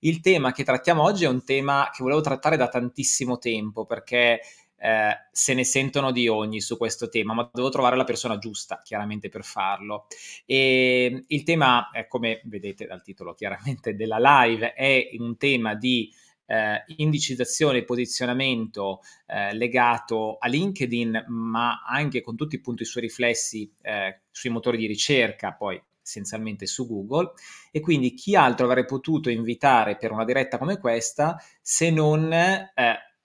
Il tema che trattiamo oggi è un tema che volevo trattare da tantissimo tempo perché eh, se ne sentono di ogni su questo tema, ma devo trovare la persona giusta chiaramente per farlo. E mm, il tema, eh, come vedete dal titolo chiaramente della live, è un tema di eh, indicizzazione e posizionamento eh, legato a LinkedIn, ma anche con tutti i suoi riflessi eh, sui motori di ricerca, poi essenzialmente su Google e quindi chi altro avrei potuto invitare per una diretta come questa se non eh,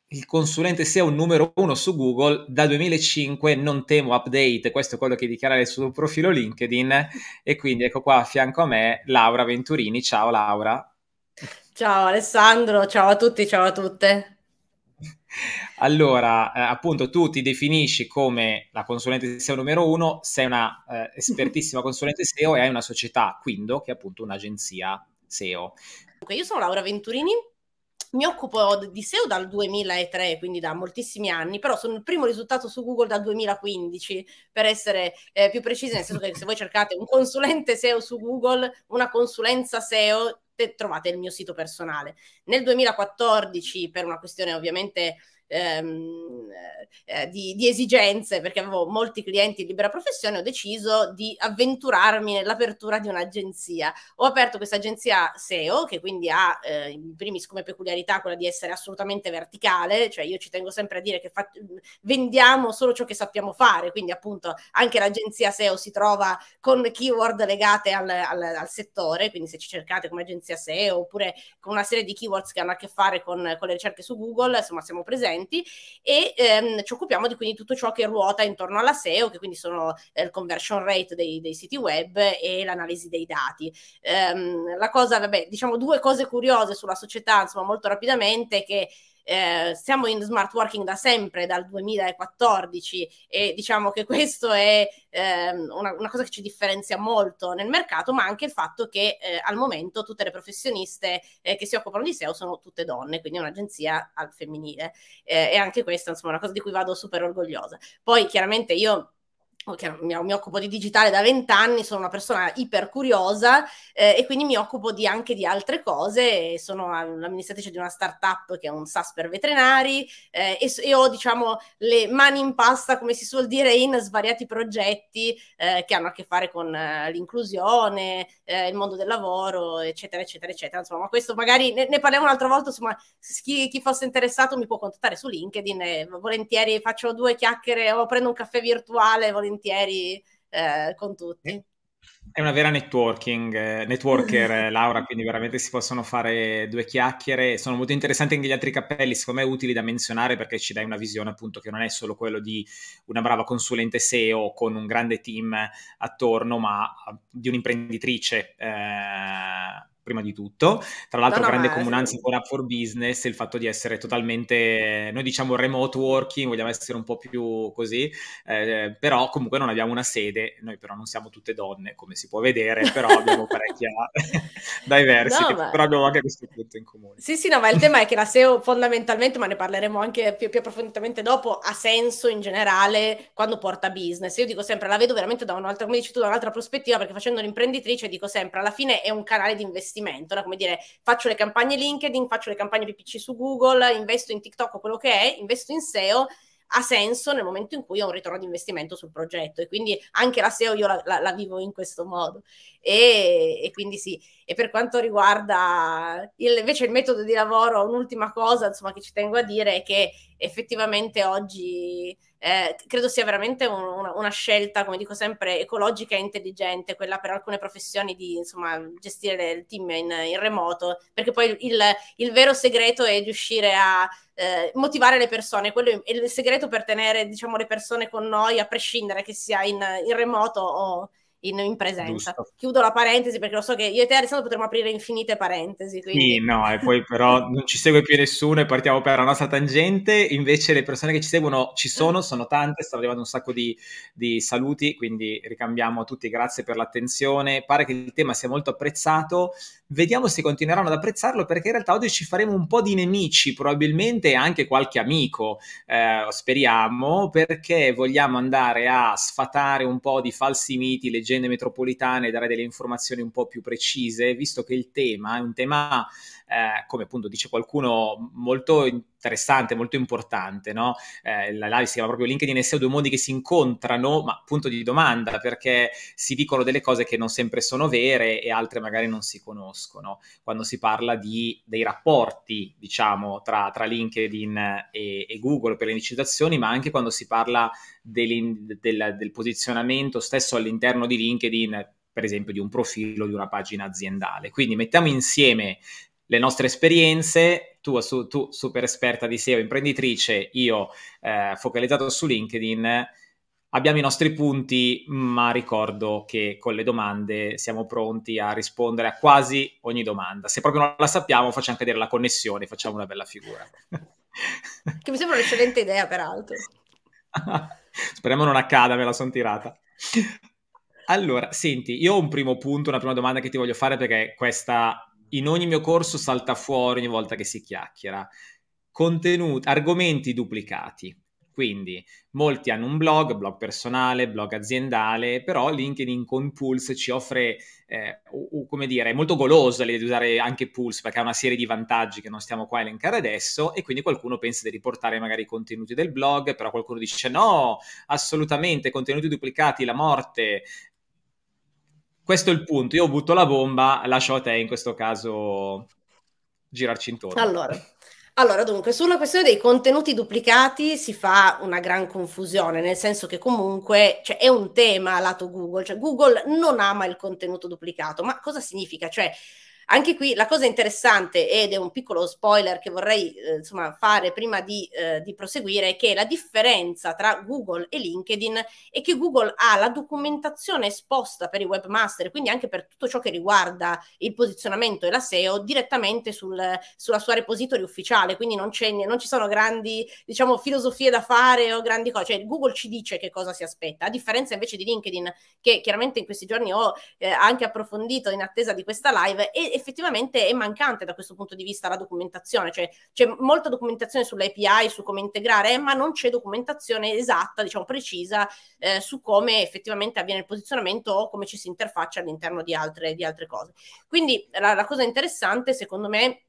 il consulente sia un numero uno su Google da 2005, non temo update, questo è quello che dichiara il suo profilo LinkedIn e quindi ecco qua a fianco a me Laura Venturini, ciao Laura. Ciao Alessandro, ciao a tutti, ciao a tutte. Allora, eh, appunto, tu ti definisci come la consulente SEO numero uno, sei una eh, espertissima consulente SEO e hai una società, Quindo, che è appunto un'agenzia SEO. Okay, io sono Laura Venturini, mi occupo di SEO dal 2003, quindi da moltissimi anni, però sono il primo risultato su Google dal 2015, per essere eh, più precisi, nel senso che se voi cercate un consulente SEO su Google, una consulenza SEO, trovate il mio sito personale. Nel 2014, per una questione ovviamente ehm, eh, di, di, esigenze, perché avevo molti clienti in libera professione, ho deciso di avventurarmi nell'apertura di un'agenzia. Ho aperto questa agenzia SEO, che quindi ha eh, in primis come peculiarità quella di essere assolutamente verticale, cioè io ci tengo sempre a dire che fa- vendiamo solo ciò che sappiamo fare, quindi appunto anche l'agenzia SEO si trova con keyword legate al, al, al settore, quindi se ci cercate come agenzia SEO oppure con una serie di keywords che hanno a che fare con, con le ricerche su Google, insomma siamo presenti recenti e ehm, ci occupiamo di quindi tutto ciò che ruota intorno alla SEO, che quindi sono eh, il conversion rate dei, dei, siti web e l'analisi dei dati. Ehm, la cosa, vabbè, diciamo due cose curiose sulla società, insomma, molto rapidamente, che eh, siamo in smart working da sempre, dal 2014 e diciamo che questo è eh, una, una, cosa che ci differenzia molto nel mercato, ma anche il fatto che eh, al momento tutte le professioniste eh, che si occupano di SEO sono tutte donne, quindi è un'agenzia al femminile eh, e anche questa insomma è una cosa di cui vado super orgogliosa. Poi chiaramente io che mi, mi, occupo di digitale da vent'anni, sono una persona ipercuriosa eh, e quindi mi occupo di, anche di altre cose. Sono l'amministratrice di una startup che è un SAS per veterinari eh, e, e, ho diciamo le mani in pasta, come si suol dire, in svariati progetti eh, che hanno a che fare con eh, l'inclusione, eh, il mondo del lavoro, eccetera, eccetera, eccetera. Insomma, ma questo magari ne, ne parliamo un'altra volta. Insomma, chi, chi, fosse interessato mi può contattare su LinkedIn E volentieri faccio due chiacchiere o prendo un caffè virtuale. Volentieri volentieri eh, con tutti. È una vera networking, eh, networker eh, Laura, quindi veramente si possono fare due chiacchiere. Sono molto interessanti anche gli altri cappelli, secondo me utili da menzionare perché ci dai una visione appunto che non è solo quello di una brava consulente SEO con un grande team attorno, ma eh, di un'imprenditrice. Eh, prima di tutto. Tra l'altro, no, no, grande comunanza ancora for business, il fatto di essere totalmente, noi diciamo remote working, vogliamo essere un po' più così, eh, però comunque non abbiamo una sede, noi però non siamo tutte donne, come si può vedere, però abbiamo parecchia diversity, no, ma... però abbiamo anche questo punto in comune. Sì, sì, no, ma il tema è che la SEO fondamentalmente, ma ne parleremo anche più, più approfonditamente dopo, ha senso in generale quando porta business. Io dico sempre, la vedo veramente da un'altra, come dici tu, da un'altra prospettiva, perché facendo l'imprenditrice dico sempre, alla fine è un canale di investimento investimento, no? come dire faccio le campagne LinkedIn, faccio le campagne PPC su Google, investo in TikTok o quello che è, investo in SEO ha senso nel momento in cui ho un ritorno di investimento sul progetto e quindi anche la SEO io la, la, la vivo in questo modo e, e, quindi sì e per quanto riguarda il, invece il metodo di lavoro un'ultima cosa insomma che ci tengo a dire è che effettivamente oggi eh, credo sia veramente un, una, una, scelta, come dico sempre, ecologica e intelligente, quella per alcune professioni di insomma, gestire il team in, in remoto, perché poi il, il, vero segreto è riuscire a eh, motivare le persone, quello è il segreto per tenere diciamo, le persone con noi, a prescindere che sia in, in remoto o in, in presenza. Giusto. Chiudo la parentesi perché lo so che io e te Alessandro potremmo aprire infinite parentesi. Quindi... Sì, no, e poi però non ci segue più nessuno e partiamo per la nostra tangente, invece le persone che ci seguono ci mm. sono, sono tante, sta arrivando un sacco di, di saluti, quindi ricambiamo a tutti, grazie per l'attenzione, pare che il tema sia molto apprezzato, Vediamo se continueranno ad apprezzarlo perché in realtà oggi ci faremo un po' di nemici, probabilmente anche qualche amico, eh, speriamo, perché vogliamo andare a sfatare un po' di falsi miti, leggende metropolitane, dare delle informazioni un po' più precise, visto che il tema è un tema, eh, come appunto dice qualcuno, molto interessante interessante, molto importante, no? Eh, la live si chiama proprio LinkedIn e SEO, due mondi che si incontrano, ma punto di domanda, perché si dicono delle cose che non sempre sono vere e altre magari non si conoscono, quando si parla di, dei rapporti, diciamo, tra, tra LinkedIn e, e, Google per le incitazioni, ma anche quando si parla del, del, del posizionamento stesso all'interno di LinkedIn, per esempio di un profilo, di una pagina aziendale. Quindi mettiamo insieme le nostre esperienze, tu, su, tu super esperta di SEO, imprenditrice, io eh, focalizzato su LinkedIn, abbiamo i nostri punti, ma ricordo che con le domande siamo pronti a rispondere a quasi ogni domanda. Se proprio non la sappiamo, facciamo anche dire la connessione, facciamo una bella figura. Che mi sembra un'eccellente idea, peraltro. Speriamo non accada, me la sono tirata. Allora, senti, io ho un primo punto, una prima domanda che ti voglio fare perché questa in ogni mio corso salta fuori ogni volta che si chiacchiera. Contenuti, argomenti duplicati. Quindi molti hanno un blog, blog personale, blog aziendale, però LinkedIn con Pulse ci offre, eh, come dire, è molto goloso di usare anche Pulse perché ha una serie di vantaggi che non stiamo qua a elencare adesso e quindi qualcuno pensa di riportare magari i contenuti del blog, però qualcuno dice no, assolutamente, contenuti duplicati, la morte, questo è il punto. Io butto la bomba, lascio a te in questo caso girarci intorno. Allora, allora, dunque, sulla questione dei contenuti duplicati si fa una gran confusione, nel senso che comunque cioè, è un tema lato Google, cioè Google non ama il contenuto duplicato, ma cosa significa? Cioè, anche qui la cosa interessante, ed è un piccolo spoiler che vorrei eh, insomma, fare prima di, eh, di, proseguire, è che la differenza tra Google e LinkedIn è che Google ha la documentazione esposta per i webmaster, quindi anche per tutto ciò che riguarda il posizionamento e la SEO, direttamente sul, sulla sua repository ufficiale, quindi non, non, ci sono grandi diciamo, filosofie da fare o grandi cose, cioè Google ci dice che cosa si aspetta, a differenza invece di LinkedIn, che chiaramente in questi giorni ho eh, anche approfondito in attesa di questa live effettivamente è mancante da questo punto di vista la documentazione, cioè c'è molta documentazione sull'API, su come integrare, ma non c'è documentazione esatta, diciamo precisa, eh, su come effettivamente avviene il posizionamento o come ci si interfaccia all'interno di altre, di altre cose. Quindi la, la cosa interessante, secondo me,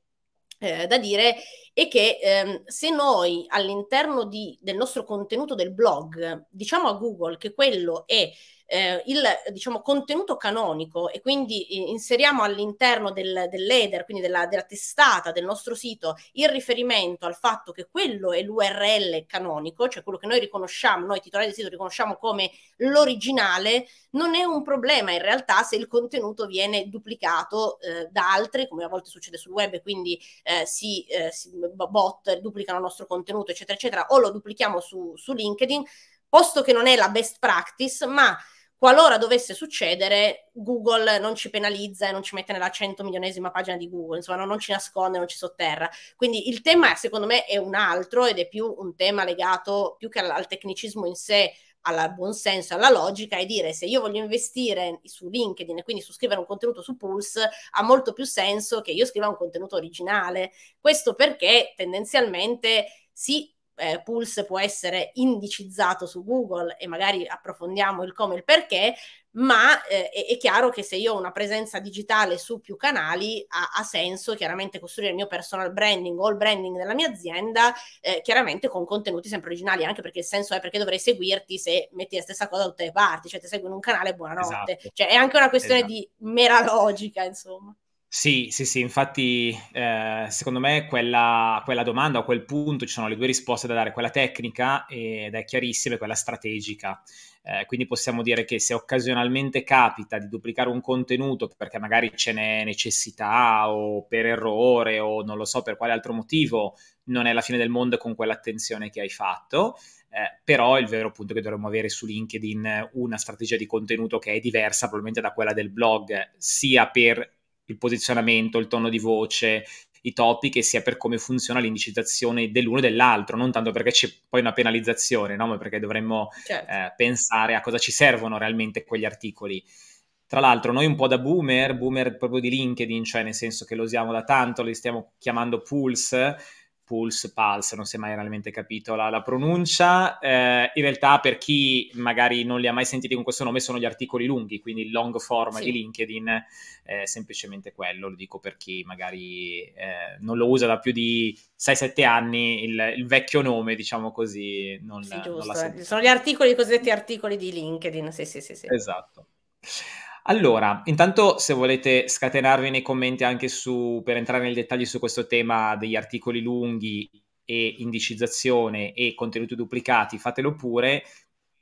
eh, da dire e che ehm, se noi all'interno di, del nostro contenuto del blog diciamo a Google che quello è eh, il diciamo, contenuto canonico e quindi inseriamo all'interno del, del quindi della, della, testata del nostro sito, il riferimento al fatto che quello è l'URL canonico, cioè quello che noi riconosciamo, noi titolari del sito riconosciamo come l'originale, non è un problema in realtà se il contenuto viene duplicato eh, da altri, come a volte succede sul web, quindi eh, si, eh, si bot duplicano il nostro contenuto, eccetera, eccetera, o lo duplichiamo su, su LinkedIn, posto che non è la best practice, ma qualora dovesse succedere, Google non ci penalizza e non ci mette nella 100 milionesima pagina di Google, insomma, no, non ci nasconde, non ci sotterra. Quindi il tema, secondo me, è un altro ed è più un tema legato più che al, al tecnicismo in sé, al buon senso, alla logica e dire se io voglio investire su LinkedIn e quindi su scrivere un contenuto su Pulse ha molto più senso che io scriva un contenuto originale. Questo perché tendenzialmente si eh, Pulse può essere indicizzato su Google e magari approfondiamo il come e il perché, ma eh, è chiaro che se io ho una presenza digitale su più canali ha, ha, senso chiaramente costruire il mio personal branding o il branding della mia azienda eh, chiaramente con contenuti sempre originali anche perché il senso è perché dovrei seguirti se metti la stessa cosa da tutte le parti cioè ti seguo in un canale e buonanotte esatto. cioè è anche una questione esatto. di mera logica insomma sì, sì, sì, infatti eh, secondo me quella, quella domanda, a quel punto ci sono le due risposte da dare, quella tecnica ed è chiarissima e quella strategica. Eh, quindi possiamo dire che se occasionalmente capita di duplicare un contenuto perché magari ce n'è necessità o per errore o non lo so per quale altro motivo, non è la fine del mondo con quell'attenzione che hai fatto. Eh, però il vero punto che dovremmo avere su LinkedIn una strategia di contenuto che è diversa probabilmente da quella del blog, sia per il posizionamento, il tono di voce, i topic e sia per come funziona l'indicizzazione dell'uno e dell'altro, non tanto perché c'è poi una penalizzazione, no? ma perché dovremmo certo. eh, pensare a cosa ci servono realmente quegli articoli. Tra l'altro, noi un po' da boomer, boomer proprio di LinkedIn, cioè nel senso che lo usiamo da tanto, li stiamo chiamando Pulse. Pulse, Pulse, non si è mai realmente capito la, la pronuncia. Eh, in realtà, per chi magari non li ha mai sentiti con questo nome, sono gli articoli lunghi, quindi il long form sì. di LinkedIn è semplicemente quello. Lo dico per chi magari eh, non lo usa da più di 6-7 anni, il, il, vecchio nome, diciamo così, non, sì, giusto, eh. non Sono gli articoli, i cosiddetti articoli di LinkedIn. Sì, sì, sì. sì. Esatto. Allora, intanto se volete scatenarvi nei commenti anche su, per entrare nel dettaglio su questo tema degli articoli lunghi e indicizzazione e contenuti duplicati, fatelo pure.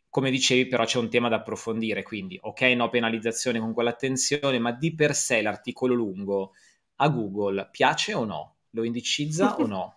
Come dicevi, però c'è un tema da approfondire, quindi ok, no penalizzazione con quell'attenzione, ma di per sé l'articolo lungo a Google piace o no? Lo indicizza o no?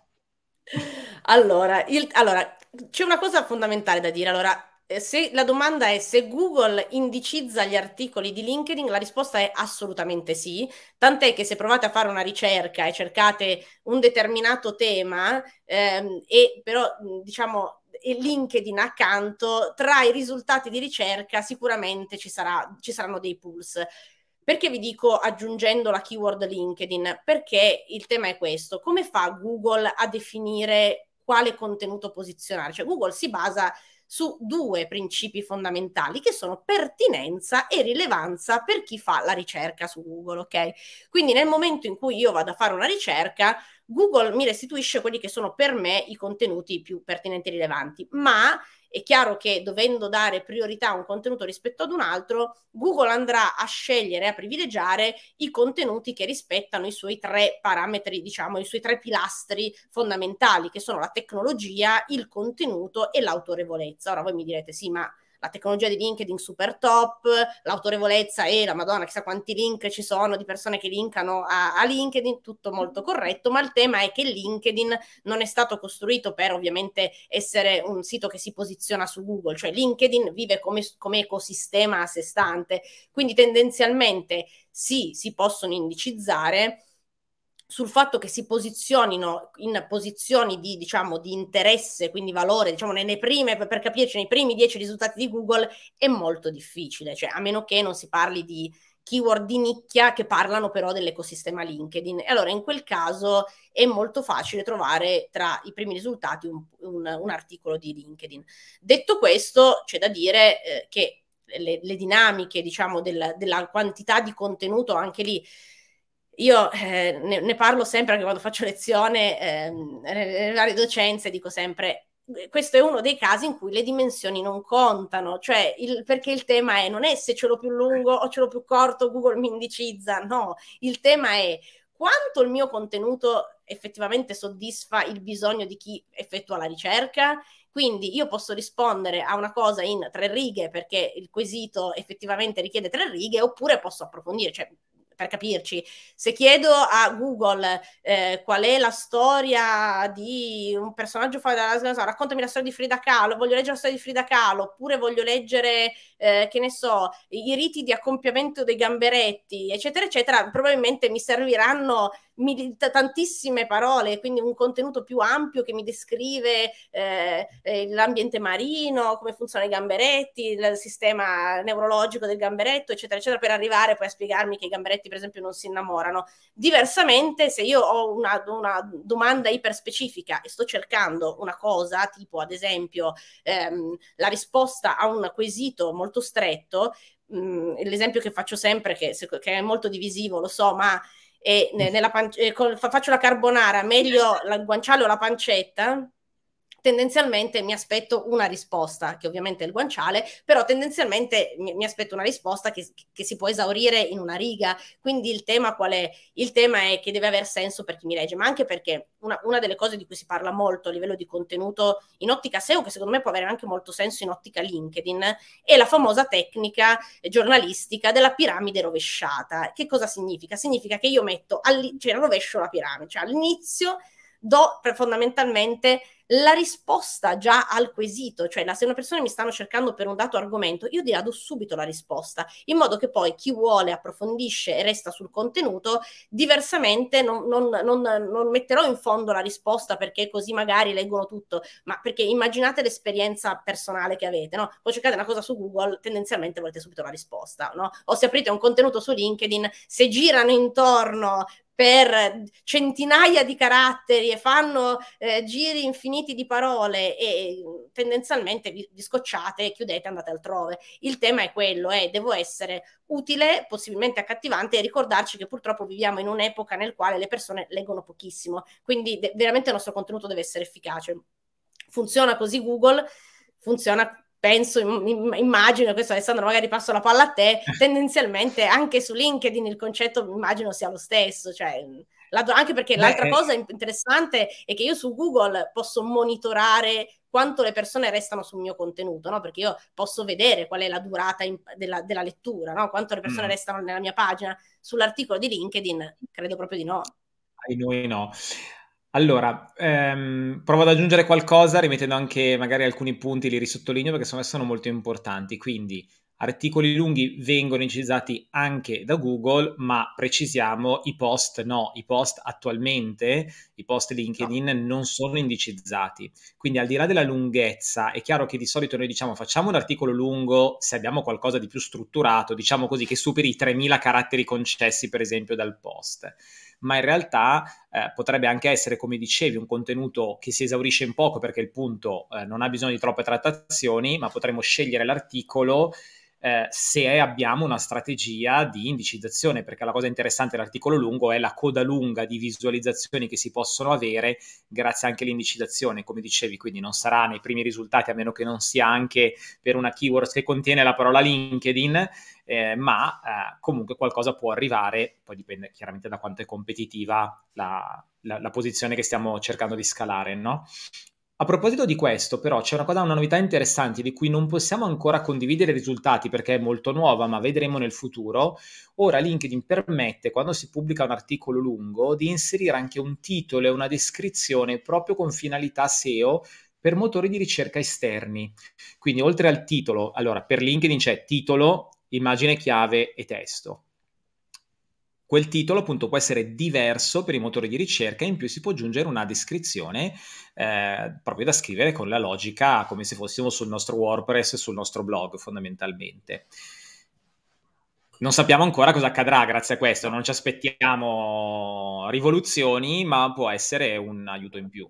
Allora, il, allora, c'è una cosa fondamentale da dire. Allora, eh, se la domanda è se Google indicizza gli articoli di LinkedIn, la risposta è assolutamente sì, tant'è che se provate a fare una ricerca e cercate un determinato tema, ehm, e però diciamo e LinkedIn accanto, tra i risultati di ricerca sicuramente ci, sarà, ci saranno dei pools. Perché vi dico aggiungendo la keyword LinkedIn? Perché il tema è questo, come fa Google a definire quale contenuto posizionare? Cioè Google si basa su due principi fondamentali che sono pertinenza e rilevanza per chi fa la ricerca su Google, ok? Quindi nel momento in cui io vado a fare una ricerca, Google mi restituisce quelli che sono per me i contenuti più pertinenti e rilevanti, ma è chiaro che dovendo dare priorità a un contenuto rispetto ad un altro, Google andrà a scegliere, a privilegiare i contenuti che rispettano i suoi tre parametri, diciamo, i suoi tre pilastri fondamentali, che sono la tecnologia, il contenuto e l'autorevolezza. Ora voi mi direte, sì, ma la tecnologia di LinkedIn super top, l'autorevolezza e la madonna, chissà quanti link ci sono di persone che linkano a, a LinkedIn, tutto molto corretto, ma il tema è che LinkedIn non è stato costruito per ovviamente essere un sito che si posiziona su Google, cioè LinkedIn vive come, come ecosistema a sé stante, quindi tendenzialmente sì, si possono indicizzare, sul fatto che si posizionino in posizioni di, diciamo, di interesse, quindi valore, diciamo, nelle prime, per capirci, nei primi dieci risultati di Google è molto difficile, cioè a meno che non si parli di keyword di nicchia che parlano però dell'ecosistema LinkedIn. E allora in quel caso è molto facile trovare tra i primi risultati un, un, un articolo di LinkedIn. Detto questo, c'è da dire eh, che le, le, dinamiche, diciamo, del, della quantità di contenuto anche lì io eh, ne, ne, parlo sempre anche quando faccio lezione eh, nelle varie docenze, dico sempre eh, questo è uno dei casi in cui le dimensioni non contano, cioè il, perché il tema è non è se ce l'ho più lungo o ce l'ho più corto, Google mi indicizza, no, il tema è quanto il mio contenuto effettivamente soddisfa il bisogno di chi effettua la ricerca. Quindi io posso rispondere a una cosa in tre righe perché il quesito effettivamente richiede tre righe, oppure posso approfondire, cioè per capirci, se chiedo a Google eh, qual è la storia di un personaggio fuori dalla so, raccontami la storia di Frida Kahlo, voglio leggere la storia di Frida Kahlo, oppure voglio leggere, eh, che ne so, i riti di accompiamento dei gamberetti, eccetera, eccetera, probabilmente mi serviranno mi, tantissime parole, quindi un contenuto più ampio che mi descrive eh, eh, l'ambiente marino, come funzionano i gamberetti, il sistema neurologico del gamberetto, eccetera, eccetera, per arrivare poi a spiegarmi che i gamberetti, per esempio, non si innamorano. Diversamente, se io ho una, una domanda specifica e sto cercando una cosa, tipo ad esempio ehm, la risposta a un quesito molto stretto, mm, l'esempio che faccio sempre, che, che, è molto divisivo, lo so, ma e nella pan- eh, faccio la carbonara, meglio il guanciale o la pancetta, tendenzialmente mi aspetto una risposta, che ovviamente è il guanciale, però tendenzialmente mi, mi aspetto una risposta che, che, si può esaurire in una riga. Quindi il tema qual è? Il tema è che deve aver senso per chi mi legge, ma anche perché una, una delle cose di cui si parla molto a livello di contenuto in ottica SEO, che secondo me può avere anche molto senso in ottica LinkedIn, è la famosa tecnica giornalistica della piramide rovesciata. Che cosa significa? Significa che io metto, all, cioè rovescio la piramide, cioè all'inizio do fondamentalmente la risposta già al quesito, cioè la, se una persona mi stanno cercando per un dato argomento, io dirò subito la risposta, in modo che poi chi vuole approfondisce e resta sul contenuto, diversamente non, non, non, non metterò in fondo la risposta perché così magari leggono tutto, ma perché immaginate l'esperienza personale che avete, no? Voi cercate una cosa su Google, tendenzialmente volete subito la risposta, no? O se aprite un contenuto su LinkedIn, se girano intorno per centinaia di caratteri e fanno eh, giri infiniti di parole e tendenzialmente vi, vi scocciate, chiudete andate altrove. Il tema è quello, eh, devo essere utile, possibilmente accattivante e ricordarci che purtroppo viviamo in un'epoca nel quale le persone leggono pochissimo, quindi de- veramente il nostro contenuto deve essere efficace. Funziona così Google, funziona penso, immagino, questo Alessandro magari passo la palla a te, tendenzialmente anche su LinkedIn il concetto immagino sia lo stesso, cioè, anche perché Beh, l'altra eh. cosa interessante è che io su Google posso monitorare quanto le persone restano sul mio contenuto, no? perché io posso vedere qual è la durata in, della, della, lettura, no? quanto le persone mh. Mm. restano nella mia pagina, sull'articolo di LinkedIn credo proprio di no. Ai noi no. Allora, ehm, provo ad aggiungere qualcosa rimettendo anche magari alcuni punti, li risottolineo perché secondo me sono molto importanti. Quindi articoli lunghi vengono incisizzati anche da Google, ma precisiamo i post no, i post attualmente, i post LinkedIn no. non sono indicizzati. Quindi al di là della lunghezza, è chiaro che di solito noi diciamo facciamo un articolo lungo se abbiamo qualcosa di più strutturato, diciamo così che superi i 3000 caratteri concessi per esempio dal post ma in realtà eh, potrebbe anche essere, come dicevi, un contenuto che si esaurisce in poco perché il punto eh, non ha bisogno di troppe trattazioni, ma potremmo scegliere l'articolo eh, se abbiamo una strategia di indicizzazione, perché la cosa interessante dell'articolo lungo è la coda lunga di visualizzazioni che si possono avere grazie anche all'indicizzazione, come dicevi, quindi non sarà nei primi risultati a meno che non sia anche per una keyword che contiene la parola LinkedIn, eh, ma eh, comunque qualcosa può arrivare, poi dipende chiaramente da quanto è competitiva la, la, la posizione che stiamo cercando di scalare, no? A proposito di questo, però, c'è una cosa, una novità interessante di cui non possiamo ancora condividere i risultati perché è molto nuova, ma vedremo nel futuro. Ora LinkedIn permette, quando si pubblica un articolo lungo, di inserire anche un titolo e una descrizione proprio con finalità SEO per motori di ricerca esterni. Quindi, oltre al titolo, allora per LinkedIn c'è titolo, immagine chiave e testo Quel titolo appunto può essere diverso per i motori di ricerca e in più si può aggiungere una descrizione eh, proprio da scrivere con la logica come se fossimo sul nostro WordPress, sul nostro blog fondamentalmente. Non sappiamo ancora cosa accadrà grazie a questo, non ci aspettiamo rivoluzioni, ma può essere un aiuto in più.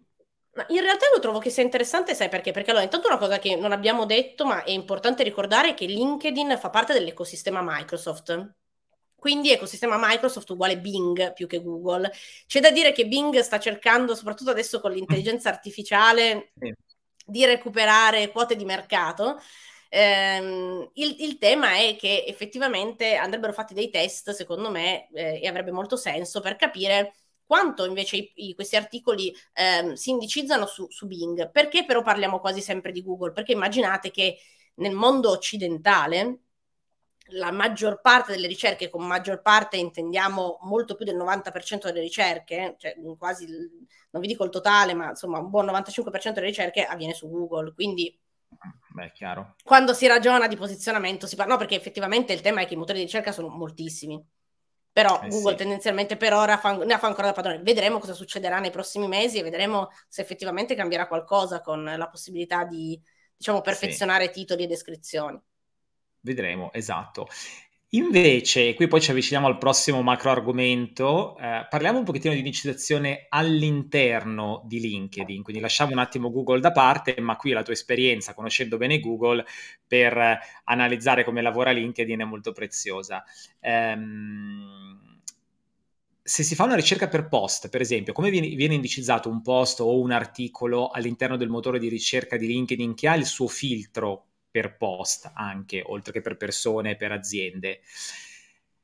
Ma in realtà lo trovo che sia interessante, sai perché? Perché allora, intanto una cosa che non abbiamo detto, ma è importante ricordare che LinkedIn fa parte dell'ecosistema Microsoft. Quindi ecosistema Microsoft uguale Bing più che Google. C'è da dire che Bing sta cercando, soprattutto adesso con l'intelligenza artificiale, sì. di recuperare quote di mercato. Eh, il, il, tema è che effettivamente andrebbero fatti dei test, secondo me, eh, e avrebbe molto senso per capire quanto invece i, i, questi articoli ehm, si indicizzano su, su, Bing. Perché però parliamo quasi sempre di Google? Perché immaginate che nel mondo occidentale la maggior parte delle ricerche, con maggior parte intendiamo molto più del 90% delle ricerche, cioè quasi, non vi dico il totale, ma insomma un buon 95% delle ricerche avviene su Google, quindi... Beh, chiaro. Quando si ragiona di posizionamento si parla, no, perché effettivamente il tema è che i motori di ricerca sono moltissimi, però eh Google sì. tendenzialmente per ora fa, ne fa ancora da padrone. Vedremo cosa succederà nei prossimi mesi e vedremo se effettivamente cambierà qualcosa con la possibilità di, diciamo, perfezionare sì. titoli e descrizioni. Vedremo, esatto. Invece, qui poi ci avviciniamo al prossimo macro argomento, eh, parliamo un pochettino di digitalizzazione all'interno di LinkedIn, quindi lasciamo un attimo Google da parte, ma qui la tua esperienza, conoscendo bene Google, per eh, analizzare come lavora LinkedIn è molto preziosa. Ehm, se si fa una ricerca per post, per esempio, come viene, viene, indicizzato un post o un articolo all'interno del motore di ricerca di LinkedIn che ha il suo filtro per post anche, oltre che per persone e per aziende.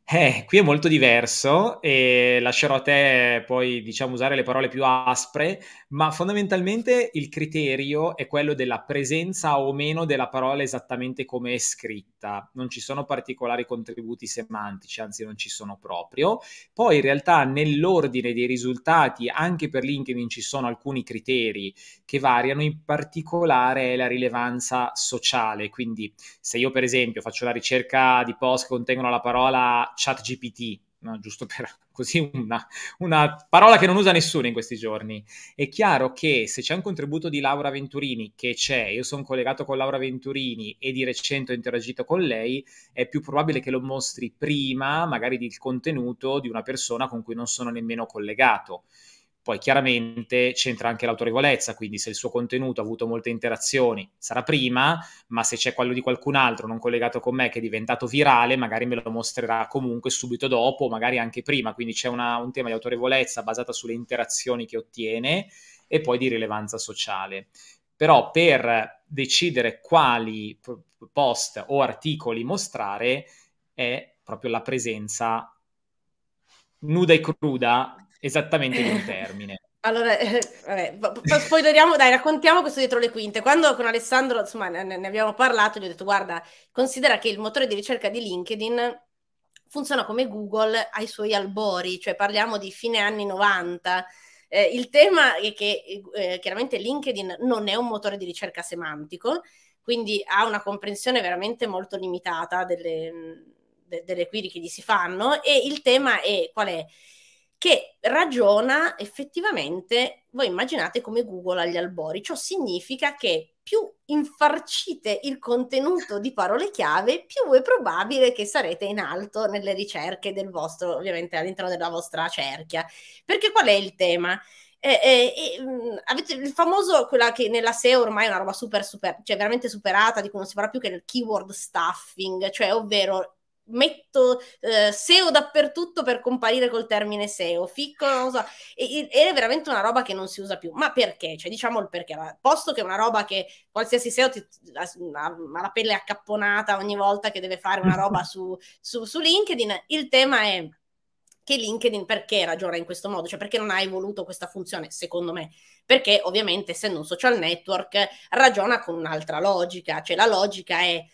Eh, qui è molto diverso e lascerò a te poi diciamo usare le parole più aspre, ma fondamentalmente il criterio è quello della presenza o meno della parola esattamente come è scritta. Non ci sono particolari contributi semantici, anzi non ci sono proprio. Poi in realtà nell'ordine dei risultati, anche per LinkedIn ci sono alcuni criteri che variano, in particolare la rilevanza sociale. Quindi se io per esempio faccio la ricerca di post che contengono la parola chat GPT, no, giusto per così una, una, parola che non usa nessuno in questi giorni, è chiaro che se c'è un contributo di Laura Venturini, che c'è, io sono collegato con Laura Venturini e di recente ho interagito con lei, è più probabile che lo mostri prima magari del contenuto di una persona con cui non sono nemmeno collegato. Poi chiaramente c'entra anche l'autorevolezza, quindi se il suo contenuto ha avuto molte interazioni sarà prima, ma se c'è quello di qualcun altro non collegato con me che è diventato virale, magari me lo mostrerà comunque subito dopo, magari anche prima. Quindi c'è una, un tema di autorevolezza basata sulle interazioni che ottiene e poi di rilevanza sociale. Però per decidere quali post o articoli mostrare è proprio la presenza nuda e cruda esattamente il termine. Allora, eh, vabbè, spoileriamo, dai, raccontiamo questo dietro le quinte. Quando con Alessandro, insomma, ne, ne abbiamo parlato, gli ho detto, guarda, considera che il motore di ricerca di LinkedIn funziona come Google ai suoi albori, cioè parliamo di fine anni 90. Eh, il tema è che eh, chiaramente LinkedIn non è un motore di ricerca semantico, quindi ha una comprensione veramente molto limitata delle, de, delle query che gli si fanno e il tema è qual è? che ragiona effettivamente, voi immaginate come Google agli albori, ciò significa che più infarcite il contenuto di parole chiave, più è probabile che sarete in alto nelle ricerche del vostro, ovviamente all'interno della vostra cerchia. Perché qual è il tema? Eh, eh, eh, avete il famoso, quella che nella SEO ormai è una roba super, super, cioè veramente superata, di cui non si parla più che il keyword stuffing, cioè ovvero metto eh, SEO dappertutto per comparire col termine SEO, ficco, non so, e, e, è veramente una roba che non si usa più. Ma perché? Cioè, diciamo il perché, posto che è una roba che qualsiasi SEO ha, la pelle accapponata ogni volta che deve fare una roba su, su, su LinkedIn, il tema è che LinkedIn perché ragiona in questo modo, cioè perché non ha evoluto questa funzione, secondo me, perché ovviamente essendo un social network ragiona con un'altra logica, cioè la logica è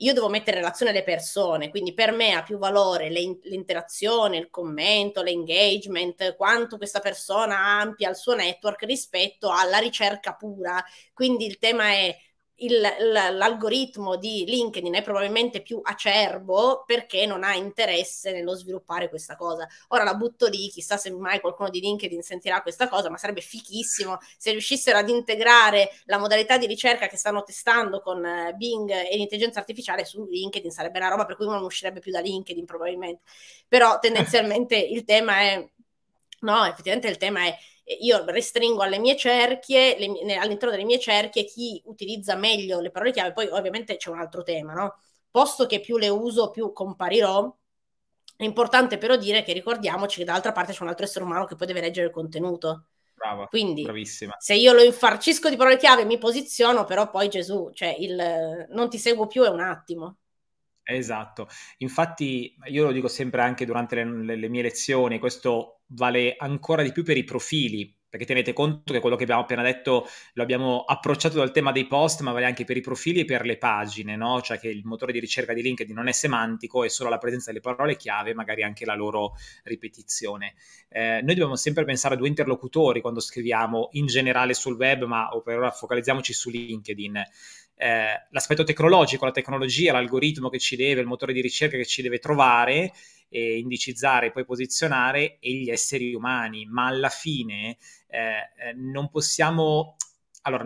io devo mettere in relazione le persone, quindi per me ha più valore le, l'interazione, il commento, l'engagement, quanto questa persona ampia il suo network rispetto alla ricerca pura. Quindi il tema è il, l'algoritmo di LinkedIn è probabilmente più acerbo perché non ha interesse nello sviluppare questa cosa. Ora la butto lì, chissà se mai qualcuno di LinkedIn sentirà questa cosa, ma sarebbe fichissimo se riuscissero ad integrare la modalità di ricerca che stanno testando con eh, Bing e l'intelligenza artificiale su LinkedIn, sarebbe una roba per cui uno non uscirebbe più da LinkedIn probabilmente. Però tendenzialmente il tema è no, effettivamente il tema è io restringo alle mie cerchie, le, all'interno delle mie cerchie, chi utilizza meglio le parole chiave, poi ovviamente c'è un altro tema, no? Posto che più le uso, più comparirò. È importante però dire che ricordiamoci che dall'altra parte c'è un altro essere umano che poi deve leggere il contenuto. Brava, Quindi, bravissima. se io lo infarcisco di parole chiave, mi posiziono, però poi Gesù, cioè il non ti seguo più è un attimo. Esatto, infatti io lo dico sempre anche durante le, le, le mie lezioni, questo vale ancora di più per i profili, perché tenete conto che quello che abbiamo appena detto lo abbiamo approcciato dal tema dei post, ma vale anche per i profili e per le pagine, no? Cioè che il motore di ricerca di LinkedIn non è semantico, è solo la presenza delle parole chiave, magari anche la loro ripetizione. Eh, noi dobbiamo sempre pensare a due interlocutori quando scriviamo in generale sul web, ma per ora focalizziamoci su LinkedIn eh, l'aspetto tecnologico, la tecnologia, l'algoritmo che ci deve, il motore di ricerca che ci deve trovare, e indicizzare e poi posizionare, e gli esseri umani. Ma alla fine eh, eh non possiamo... Allora,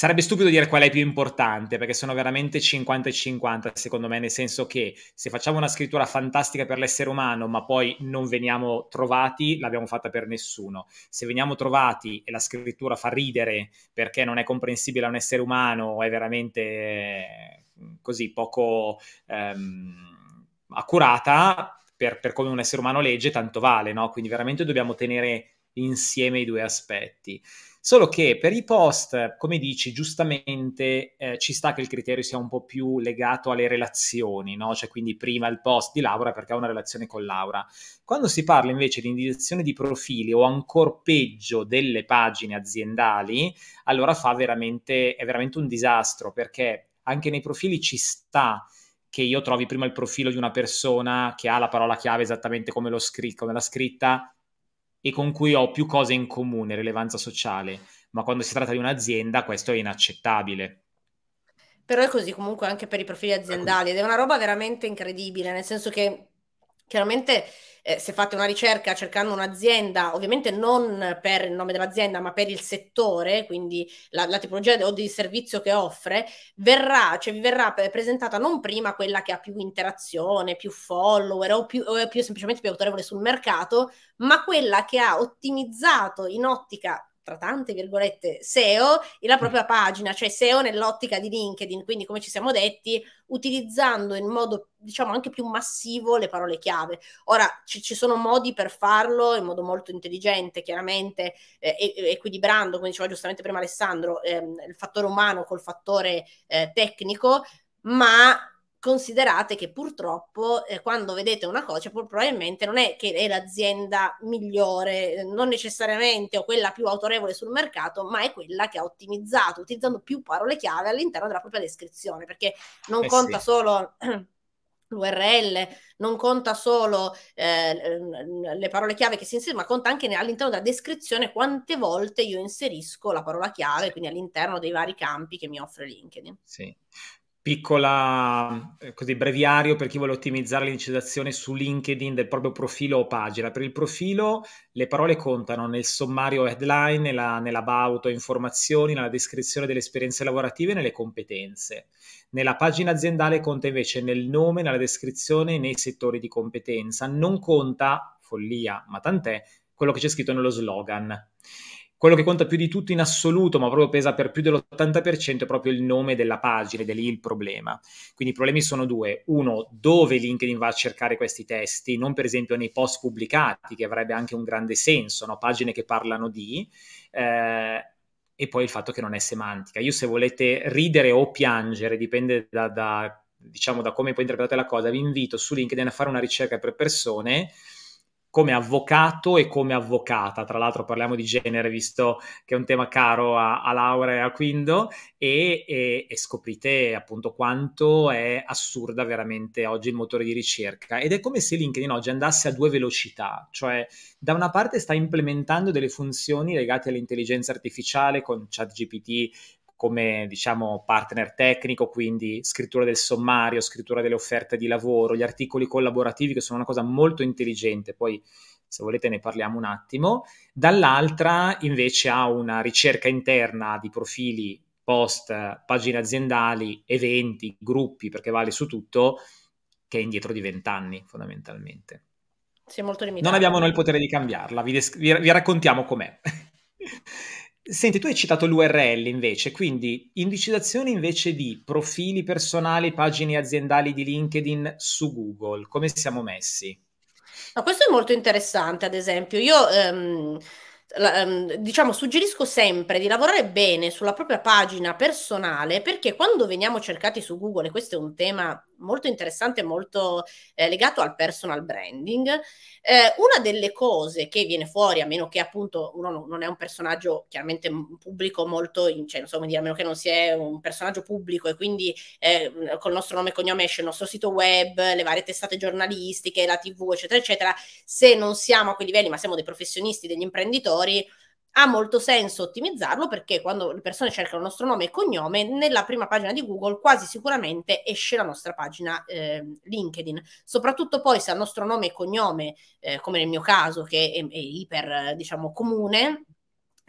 Sarebbe stupido dire qual è più importante, perché sono veramente 50 e 50, secondo me, nel senso che se facciamo una scrittura fantastica per l'essere umano, ma poi non veniamo trovati, l'abbiamo fatta per nessuno. Se veniamo trovati e la scrittura fa ridere perché non è comprensibile a un essere umano, è veramente eh, così poco ehm, accurata per, per, come un essere umano legge, tanto vale, no? Quindi veramente dobbiamo tenere insieme i due aspetti Solo che per i post, come dici giustamente, eh, ci sta che il criterio sia un po' più legato alle relazioni, no? Cioè quindi prima il post di Laura perché ha una relazione con Laura. Quando si parla invece di indirizzazione di profili o ancora peggio delle pagine aziendali, allora fa veramente, è veramente un disastro perché anche nei profili ci sta che io trovi prima il profilo di una persona che ha la parola chiave esattamente come, scr- come la scritta e con cui ho più cose in comune, rilevanza sociale, ma quando si tratta di un'azienda questo è inaccettabile. Però è così comunque anche per i profili aziendali ed è una roba veramente incredibile, nel senso che chiaramente eh, se fate una ricerca cercando un'azienda, ovviamente non per il nome dell'azienda, ma per il settore, quindi la, la tipologia o di servizio che offre, verrà, cioè vi verrà presentata non prima quella che ha più interazione, più follower o, più, o più semplicemente più autorevole sul mercato, ma quella che ha ottimizzato in ottica tra tante virgolette, SEO e la propria pagina, cioè SEO nell'ottica di LinkedIn, quindi come ci siamo detti, utilizzando in modo diciamo anche più massivo le parole chiave. Ora ci, ci sono modi per farlo in modo molto intelligente, chiaramente eh, equilibrando, come diceva giustamente prima Alessandro, ehm, il fattore umano col fattore eh, tecnico, ma considerate che purtroppo eh, quando vedete una cosa probabilmente non è che è l'azienda migliore, eh, non necessariamente o quella più autorevole sul mercato, ma è quella che ha ottimizzato utilizzando più parole chiave all'interno della propria descrizione, perché non eh conta sì. solo l'URL, non conta solo eh, le parole chiave che si inseriscono, ma conta anche all'interno della descrizione quante volte io inserisco la parola chiave, quindi all'interno dei vari campi che mi offre LinkedIn. Sì piccola eh, così breviario per chi vuole ottimizzare l'incisazione su LinkedIn del proprio profilo o pagina. Per il profilo le parole contano nel sommario headline, nella, nell'about o informazioni, nella descrizione delle esperienze lavorative e nelle competenze. Nella pagina aziendale conta invece nel nome, nella descrizione e nei settori di competenza. Non conta, follia, ma tant'è, quello che c'è scritto nello slogan quello che conta più di tutto in assoluto, ma proprio pesa per più dell'80%, è proprio il nome della pagina ed è lì il problema. Quindi i problemi sono due. Uno, dove LinkedIn va a cercare questi testi, non per esempio nei post pubblicati, che avrebbe anche un grande senso, no? pagine che parlano di... Eh, e poi il fatto che non è semantica. Io se volete ridere o piangere, dipende da, da diciamo, da come poi interpretate la cosa, vi invito su LinkedIn a fare una ricerca per persone come avvocato e come avvocata. Tra l'altro parliamo di genere, visto che è un tema caro a, a Laura e a Quindo, e, e, e, scoprite appunto quanto è assurda veramente oggi il motore di ricerca. Ed è come se LinkedIn oggi andasse a due velocità, cioè da una parte sta implementando delle funzioni legate all'intelligenza artificiale con ChatGPT come diciamo partner tecnico, quindi scrittura del sommario, scrittura delle offerte di lavoro, gli articoli collaborativi che sono una cosa molto intelligente, poi se volete ne parliamo un attimo, dall'altra invece ha una ricerca interna di profili post, pagine aziendali, eventi, gruppi, perché vale su tutto, che è indietro di vent'anni fondamentalmente. Sì, molto limitato. Non abbiamo noi il potere di cambiarla, vi, des- vi, vi raccontiamo com'è. Senti, tu hai citato l'URL invece, quindi indicizzazione invece di profili personali, pagine aziendali di LinkedIn su Google, come siamo messi? No, questo è molto interessante, ad esempio. Io ehm, ehm, diciamo suggerisco sempre di lavorare bene sulla propria pagina personale perché quando veniamo cercati su Google, e questo è un tema molto interessante, molto eh, legato al personal branding. Eh, una delle cose che viene fuori, a meno che appunto uno non è un personaggio chiaramente mm, pubblico molto, in, cioè, insomma, a meno che non si è eh, un personaggio pubblico e quindi eh, mm, col nostro nome e cognome esce il nostro sito web, le varie testate giornalistiche, la tv, eccetera, eccetera, se non siamo a quei livelli ma siamo dei professionisti, degli imprenditori, ha molto senso ottimizzarlo perché quando le persone cercano il nostro nome e cognome, nella prima pagina di Google quasi sicuramente esce la nostra pagina eh, LinkedIn. Soprattutto poi se il nostro nome e cognome, eh, come nel mio caso, che è, è iper diciamo comune,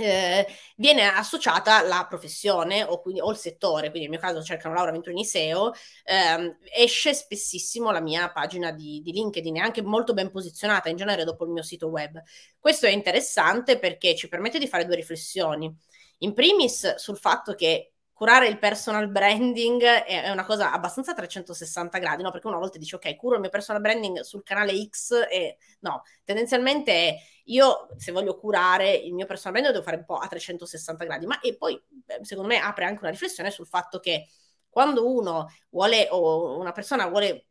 eh, viene associata la professione o, quindi, o, il settore, quindi nel mio caso cercano Laura Venturini SEO, ehm, esce spessissimo la mia pagina di, di, LinkedIn, è anche molto ben posizionata in genere dopo il mio sito web. Questo è interessante perché ci permette di fare due riflessioni. In primis sul fatto che curare il personal branding è una cosa abbastanza a 360 gradi, no? Perché una volta dici, ok, curo il mio personal branding sul canale X e no, tendenzialmente io se voglio curare il mio personal branding devo fare un po' a 360 gradi, ma e poi ehm, secondo me apre anche una riflessione sul fatto che quando uno vuole o una persona vuole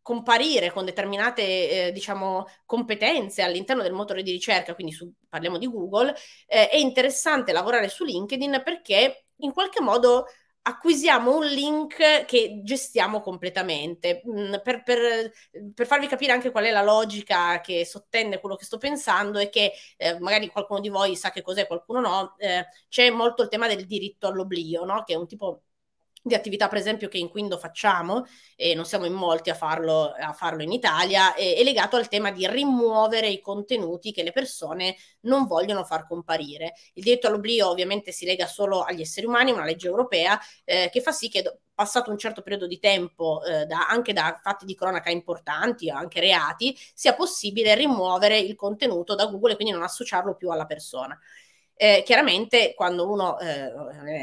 comparire con determinate eh, diciamo, competenze all'interno del motore di ricerca, quindi su, parliamo di Google, eh, è interessante lavorare su LinkedIn perché in qualche modo acquisiamo un link che gestiamo completamente. Mm, per, per, per, farvi capire anche qual è la logica che sottende quello che sto pensando e che eh, magari qualcuno di voi sa che cos'è, qualcuno no, eh, c'è molto il tema del diritto all'oblio, no? che è un tipo di attività per esempio che in Quindo facciamo, e non siamo in molti a farlo, a farlo in Italia, è, è, legato al tema di rimuovere i contenuti che le persone non vogliono far comparire. Il diritto all'oblio ovviamente si lega solo agli esseri umani, una legge europea eh, che fa sì che passato un certo periodo di tempo, eh, da, anche da fatti di cronaca importanti, o anche reati, sia possibile rimuovere il contenuto da Google e quindi non associarlo più alla persona. Eh, chiaramente quando uno, eh,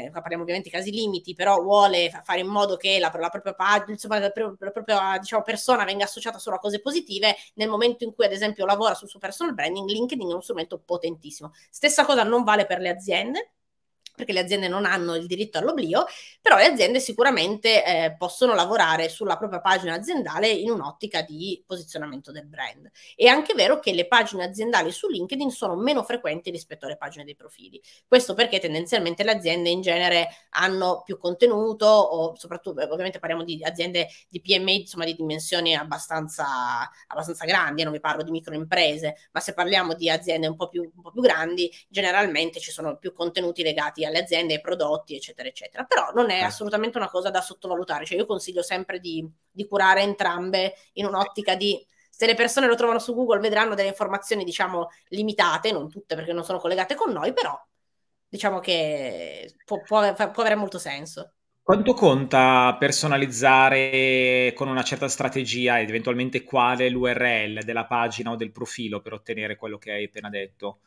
eh, parliamo ovviamente di casi limiti, però vuole fare in modo che la, la propria insomma la, la propria diciamo, persona venga associata solo a cose positive, nel momento in cui ad esempio lavora sul suo personal branding, LinkedIn è uno strumento potentissimo. Stessa cosa non vale per le aziende, perché le aziende non hanno il diritto all'oblio, però le aziende sicuramente eh, possono lavorare sulla propria pagina aziendale in un'ottica di posizionamento del brand. È anche vero che le pagine aziendali su LinkedIn sono meno frequenti rispetto alle pagine dei profili. Questo perché tendenzialmente le aziende in genere hanno più contenuto o soprattutto ovviamente parliamo di aziende di PMI, insomma di dimensioni abbastanza, abbastanza grandi, eh, non vi parlo di microimprese, ma se parliamo di aziende un po' più, un po più grandi, generalmente ci sono più contenuti legati alle aziende, ai prodotti, eccetera, eccetera. Però non è eh. assolutamente una cosa da sottovalutare, cioè io consiglio sempre di, di curare entrambe in un'ottica di se le persone lo trovano su Google vedranno delle informazioni, diciamo, limitate, non tutte perché non sono collegate con noi, però diciamo che può, può, può avere molto senso. Quanto conta personalizzare con una certa strategia ed eventualmente quale l'URL della pagina o del profilo per ottenere quello che hai appena detto?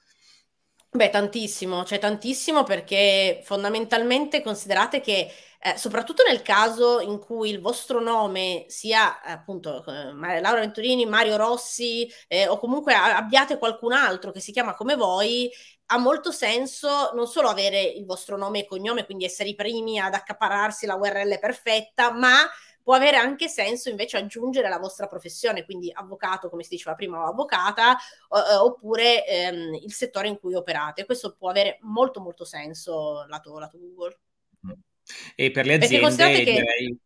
Beh, tantissimo, cioè tantissimo perché fondamentalmente considerate che eh, soprattutto nel caso in cui il vostro nome sia appunto eh, Laura Venturini, Mario Rossi eh, o comunque abbiate qualcun altro che si chiama come voi, ha molto senso non solo avere il vostro nome e cognome, quindi essere i primi ad accapararsi la URL perfetta, ma può avere anche senso invece aggiungere la vostra professione, quindi avvocato, come si diceva prima, o avvocata, eh, oppure ehm, il settore in cui operate. Questo può avere molto molto senso lato, lato Google. E per le aziende che... direi...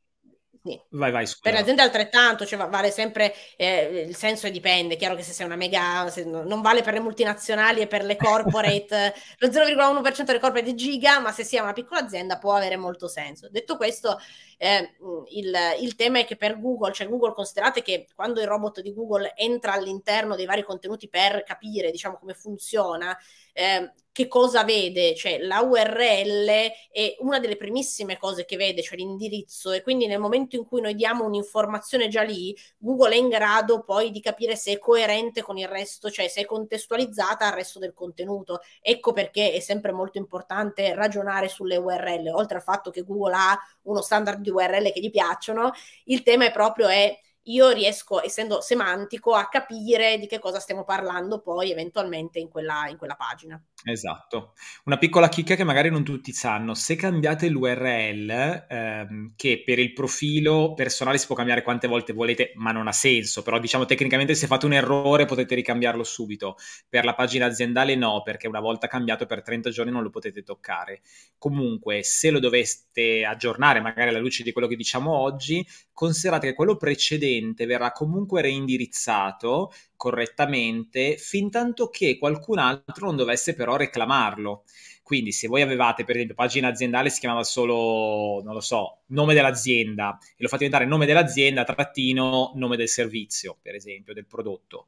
Sì. Vai, vai, per l'azienda altrettanto, cioè vale sempre eh, il senso e dipende. Chiaro che se sei una mega, se, non vale per le multinazionali e per le corporate, lo 0,1% delle corporate è giga, ma se sia una piccola azienda può avere molto senso. Detto questo, eh, il, il, tema è che per Google, cioè Google considerate che quando il robot di Google entra all'interno dei vari contenuti per capire diciamo come funziona, eh, che cosa vede? Cioè la URL è una delle primissime cose che vede, cioè l'indirizzo e quindi nel momento in cui noi diamo un'informazione già lì, Google è in grado poi di capire se è coerente con il resto, cioè se è contestualizzata al resto del contenuto. Ecco perché è sempre molto importante ragionare sulle URL, oltre al fatto che Google ha uno standard di URL che gli piacciono, il tema è proprio è io riesco, essendo semantico, a capire di che cosa stiamo parlando poi eventualmente in quella, in quella pagina. Esatto. Una piccola chicca che magari non tutti sanno, se cambiate l'URL, ehm, che per il profilo personale si può cambiare quante volte volete, ma non ha senso, però diciamo tecnicamente se fate un errore potete ricambiarlo subito, per la pagina aziendale no, perché una volta cambiato per 30 giorni non lo potete toccare. Comunque, se lo doveste aggiornare, magari alla luce di quello che diciamo oggi, considerate che quello precedente utente verrà comunque reindirizzato correttamente fin tanto che qualcun altro non dovesse però reclamarlo. Quindi se voi avevate per esempio pagina aziendale si chiamava solo, non lo so, nome dell'azienda e lo fate diventare nome dell'azienda, trattino, nome del servizio, per esempio, del prodotto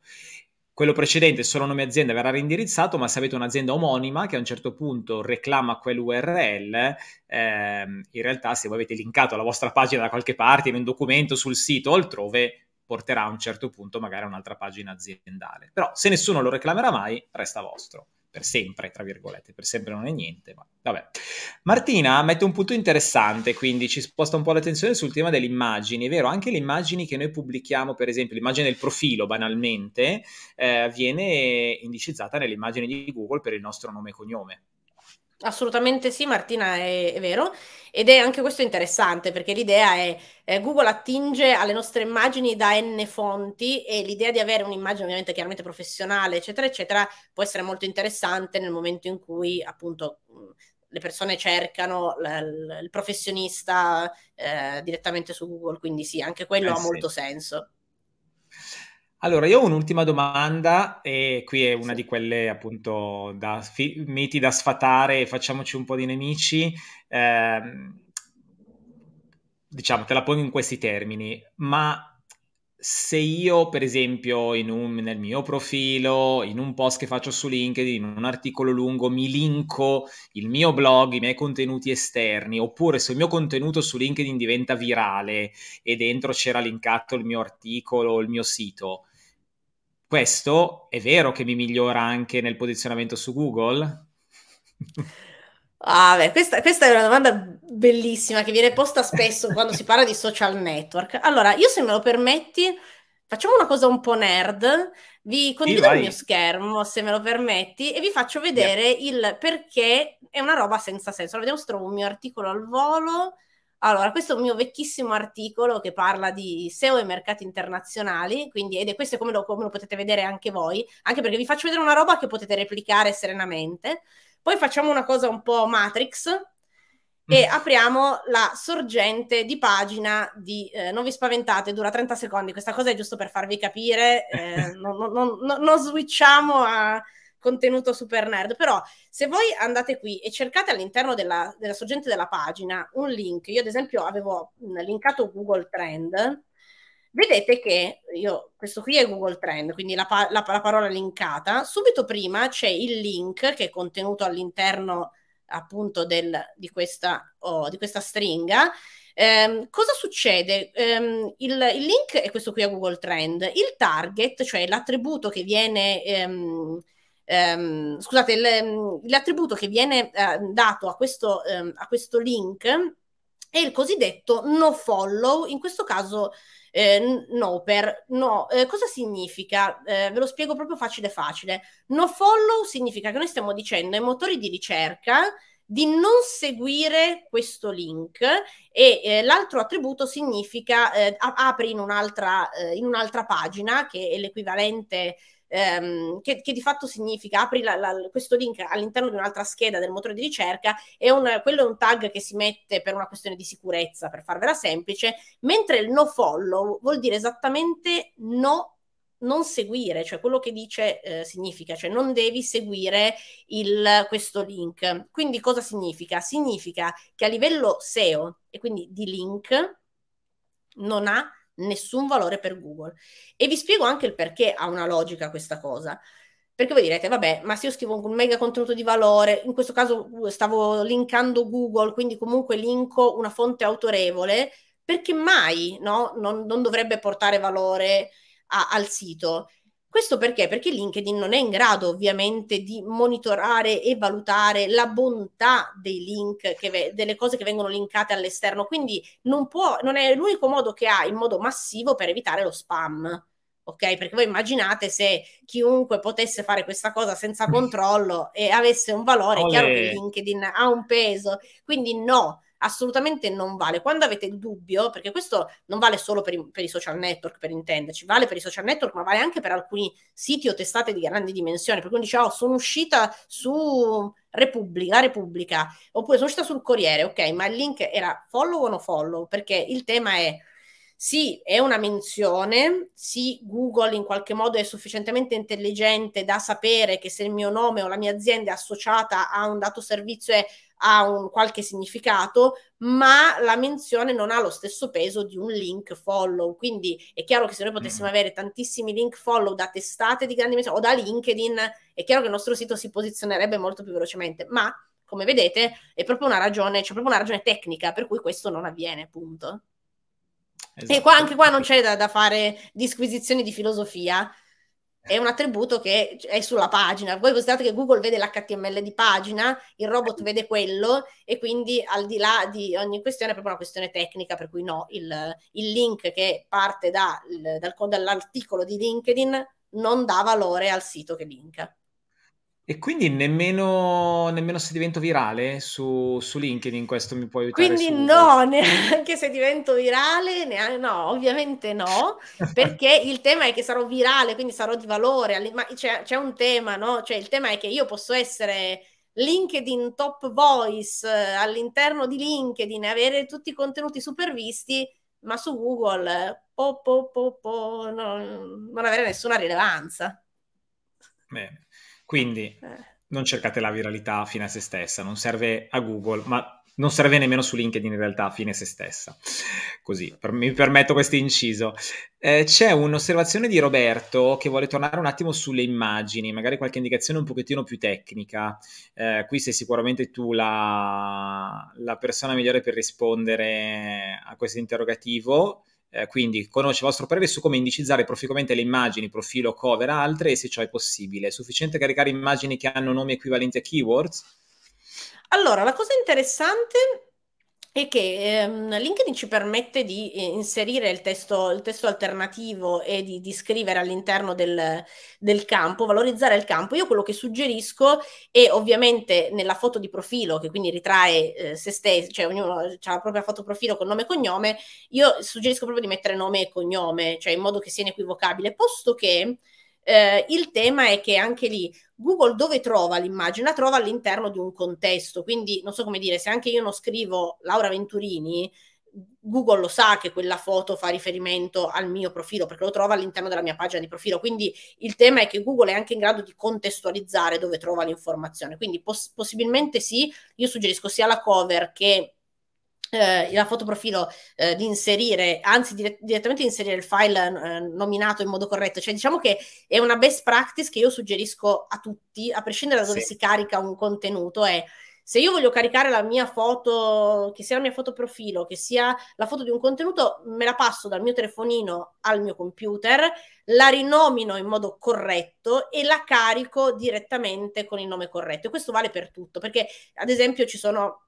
quello precedente solo nome azienda verrà rindirizzato, ma se avete un'azienda omonima che a un certo punto reclama quell'URL, ehm, in realtà se voi avete linkato la vostra pagina da qualche parte in un documento sul sito o altrove, porterà a un certo punto magari a un'altra pagina aziendale. Però se nessuno lo reclamerà mai, resta vostro per sempre, tra virgolette, per sempre non è niente, ma vabbè. Martina mette un punto interessante, quindi ci sposta un po' l'attenzione sul tema delle immagini, è vero, anche le immagini che noi pubblichiamo, per esempio l'immagine del profilo, banalmente, eh, viene indicizzata nelle immagini di Google per il nostro nome e cognome. Assolutamente sì, Martina, è, è, vero. Ed è anche questo interessante perché l'idea è eh, Google attinge alle nostre immagini da n fonti e l'idea di avere un'immagine ovviamente chiaramente professionale, eccetera, eccetera, può essere molto interessante nel momento in cui appunto le persone cercano l- l- il professionista eh, direttamente su Google, quindi sì, anche quello eh, ha molto sì. senso. Allora, io ho un'ultima domanda e qui è una di quelle appunto da fi- miti da sfatare, facciamoci un po' di nemici. Eh, diciamo, te la pongo in questi termini, ma se io, per esempio, un, nel mio profilo, in un post che faccio su LinkedIn, in un articolo lungo, mi linko il mio blog, i miei contenuti esterni, oppure se il mio contenuto su LinkedIn diventa virale e dentro c'era linkato il mio articolo, il mio sito, questo è vero che mi migliora anche nel posizionamento su Google? Ah, beh, questa, questa, è una domanda bellissima che viene posta spesso quando si parla di social network. Allora, io se me lo permetti, facciamo una cosa un po' nerd. Vi condivido il mio schermo, se me lo permetti, e vi faccio vedere yeah. il perché è una roba senza senso. Allora, vediamo se trovo un mio articolo al volo allora, questo è un mio vecchissimo articolo che parla di SEO e mercati internazionali, quindi, ed è questo come lo, come lo potete vedere anche voi, anche perché vi faccio vedere una roba che potete replicare serenamente. Poi facciamo una cosa un po' matrix, e mm. apriamo la sorgente di pagina di eh, non vi spaventate, dura 30 secondi, questa cosa è giusto per farvi capire, eh, non, non, non, non, switchiamo a, contenuto super nerd, però se voi andate qui e cercate all'interno della, della sorgente della pagina un link, io ad esempio avevo mm, linkato Google Trend, vedete che io, questo qui è Google Trend, quindi la, la, la parola linkata, subito prima c'è il link che è contenuto all'interno appunto del, di, questa, oh, di questa stringa Um, cosa succede? Um, il, il, link è questo qui a Google Trend. Il target, cioè l'attributo che viene um, ehm, scusate, il, ehm, l'attributo che viene eh, dato a questo, ehm, a questo link è il cosiddetto no follow, in questo caso eh, no per no. Eh, cosa significa? Eh, ve lo spiego proprio facile facile. No follow significa che noi stiamo dicendo ai motori di ricerca di non seguire questo link e eh, l'altro attributo significa eh, apri in un'altra, eh, in un'altra pagina che è l'equivalente ehm, che, che, di fatto significa apri la, la, questo link all'interno di un'altra scheda del motore di ricerca e un, quello è un tag che si mette per una questione di sicurezza, per farvela semplice, mentre il no follow vuol dire esattamente no non seguire, cioè quello che dice eh, significa, cioè non devi seguire il, questo link. Quindi cosa significa? Significa che a livello SEO e quindi di link non ha nessun valore per Google. E vi spiego anche il perché ha una logica questa cosa. Perché voi direte, vabbè, ma se io scrivo un mega contenuto di valore, in questo caso uh, stavo linkando Google, quindi comunque linko una fonte autorevole, perché mai no? non, non dovrebbe portare valore a, al sito? Questo perché? Perché LinkedIn non è in grado ovviamente di monitorare e valutare la bontà dei link, che, delle cose che vengono linkate all'esterno, quindi non, può, non è l'unico modo che ha in modo massivo per evitare lo spam. Ok, perché voi immaginate se chiunque potesse fare questa cosa senza mm. controllo e avesse un valore, Olè. è chiaro che LinkedIn ha un peso, quindi no, assolutamente non vale. Quando avete il dubbio, perché questo non vale solo per i, per i social network, per intenderci, vale per i social network, ma vale anche per alcuni siti o testate di grandi dimensioni, per cui dice, oh, sono uscita su Repubblica, Repubblica, oppure sono uscita sul Corriere, ok, ma il link era follow o no follow? Perché il tema è sì, è una menzione, sì, Google in qualche modo è sufficientemente intelligente da sapere che se il mio nome o la mia azienda è associata a un dato servizio è ha un qualche significato, ma la menzione non ha lo stesso peso di un link follow. Quindi è chiaro che se noi mm-hmm. potessimo mm. avere tantissimi link follow da testate di grandi menzioni o da LinkedIn, è chiaro che il nostro sito si posizionerebbe molto più velocemente, ma come vedete è proprio una ragione, c'è cioè proprio una ragione tecnica per cui questo non avviene, punto. Esatto. E qua, esatto, anche qua non c'è da, da fare disquisizioni di filosofia, è un attributo che è sulla pagina. Voi considerate che Google vede l'HTML di pagina, il robot vede quello e quindi al di là di ogni questione è proprio una questione tecnica, per cui no, il, il link che parte da, dal, dall'articolo di LinkedIn non dà valore al sito che linka. E quindi nemmeno, nemmeno se divento virale su, su, LinkedIn questo mi può aiutare? Quindi su... no, neanche se divento virale, neanche, no, ovviamente no, perché il tema è che sarò virale, quindi sarò di valore, ma c'è, c'è un tema, no? Cioè il tema è che io posso essere LinkedIn top voice eh, all'interno di LinkedIn, e avere tutti i contenuti super visti, ma su Google po, po, po, po, no, non avere nessuna rilevanza. Bene. Quindi eh. non cercate la viralità fine a se stessa, non serve a Google, ma non serve nemmeno su LinkedIn in realtà, fine a se stessa. Così, per, mi permetto questo inciso. Eh, c'è un'osservazione di Roberto che vuole tornare un attimo sulle immagini, magari qualche indicazione un pochettino più tecnica. Eh, qui sei sicuramente tu la, la persona migliore per rispondere a questo interrogativo. Eh, quindi conosce il vostro parere su come indicizzare proficuamente le immagini, profilo, cover, altre e se ciò è possibile. È sufficiente caricare immagini che hanno nomi equivalenti a keywords? Allora, la cosa interessante è che ehm, LinkedIn ci permette di eh, inserire il testo, il testo, alternativo e di, di scrivere all'interno del, del, campo, valorizzare il campo. Io quello che suggerisco è ovviamente nella foto di profilo, che quindi ritrae eh, se stesso, cioè ognuno ha la propria foto profilo con nome e cognome, io suggerisco proprio di mettere nome e cognome, cioè in modo che sia inequivocabile, posto che eh, il tema è che anche lì Google dove trova l'immagine? La trova all'interno di un contesto, quindi non so come dire, se anche io non scrivo Laura Venturini, Google lo sa che quella foto fa riferimento al mio profilo perché lo trova all'interno della mia pagina di profilo. Quindi il tema è che Google è anche in grado di contestualizzare dove trova l'informazione. Quindi poss- possibilmente sì, io suggerisco sia la cover che eh, la fotoprofilo eh, di inserire, anzi dire- direttamente inserire il file eh, nominato in modo corretto. Cioè, diciamo che è una best practice che io suggerisco a tutti, a prescindere da dove sì. si carica un contenuto, è se io voglio caricare la mia foto, che sia la mia foto profilo, che sia la foto di un contenuto, me la passo dal mio telefonino al mio computer, la rinomino in modo corretto e la carico direttamente con il nome corretto. E questo vale per tutto, perché ad esempio ci sono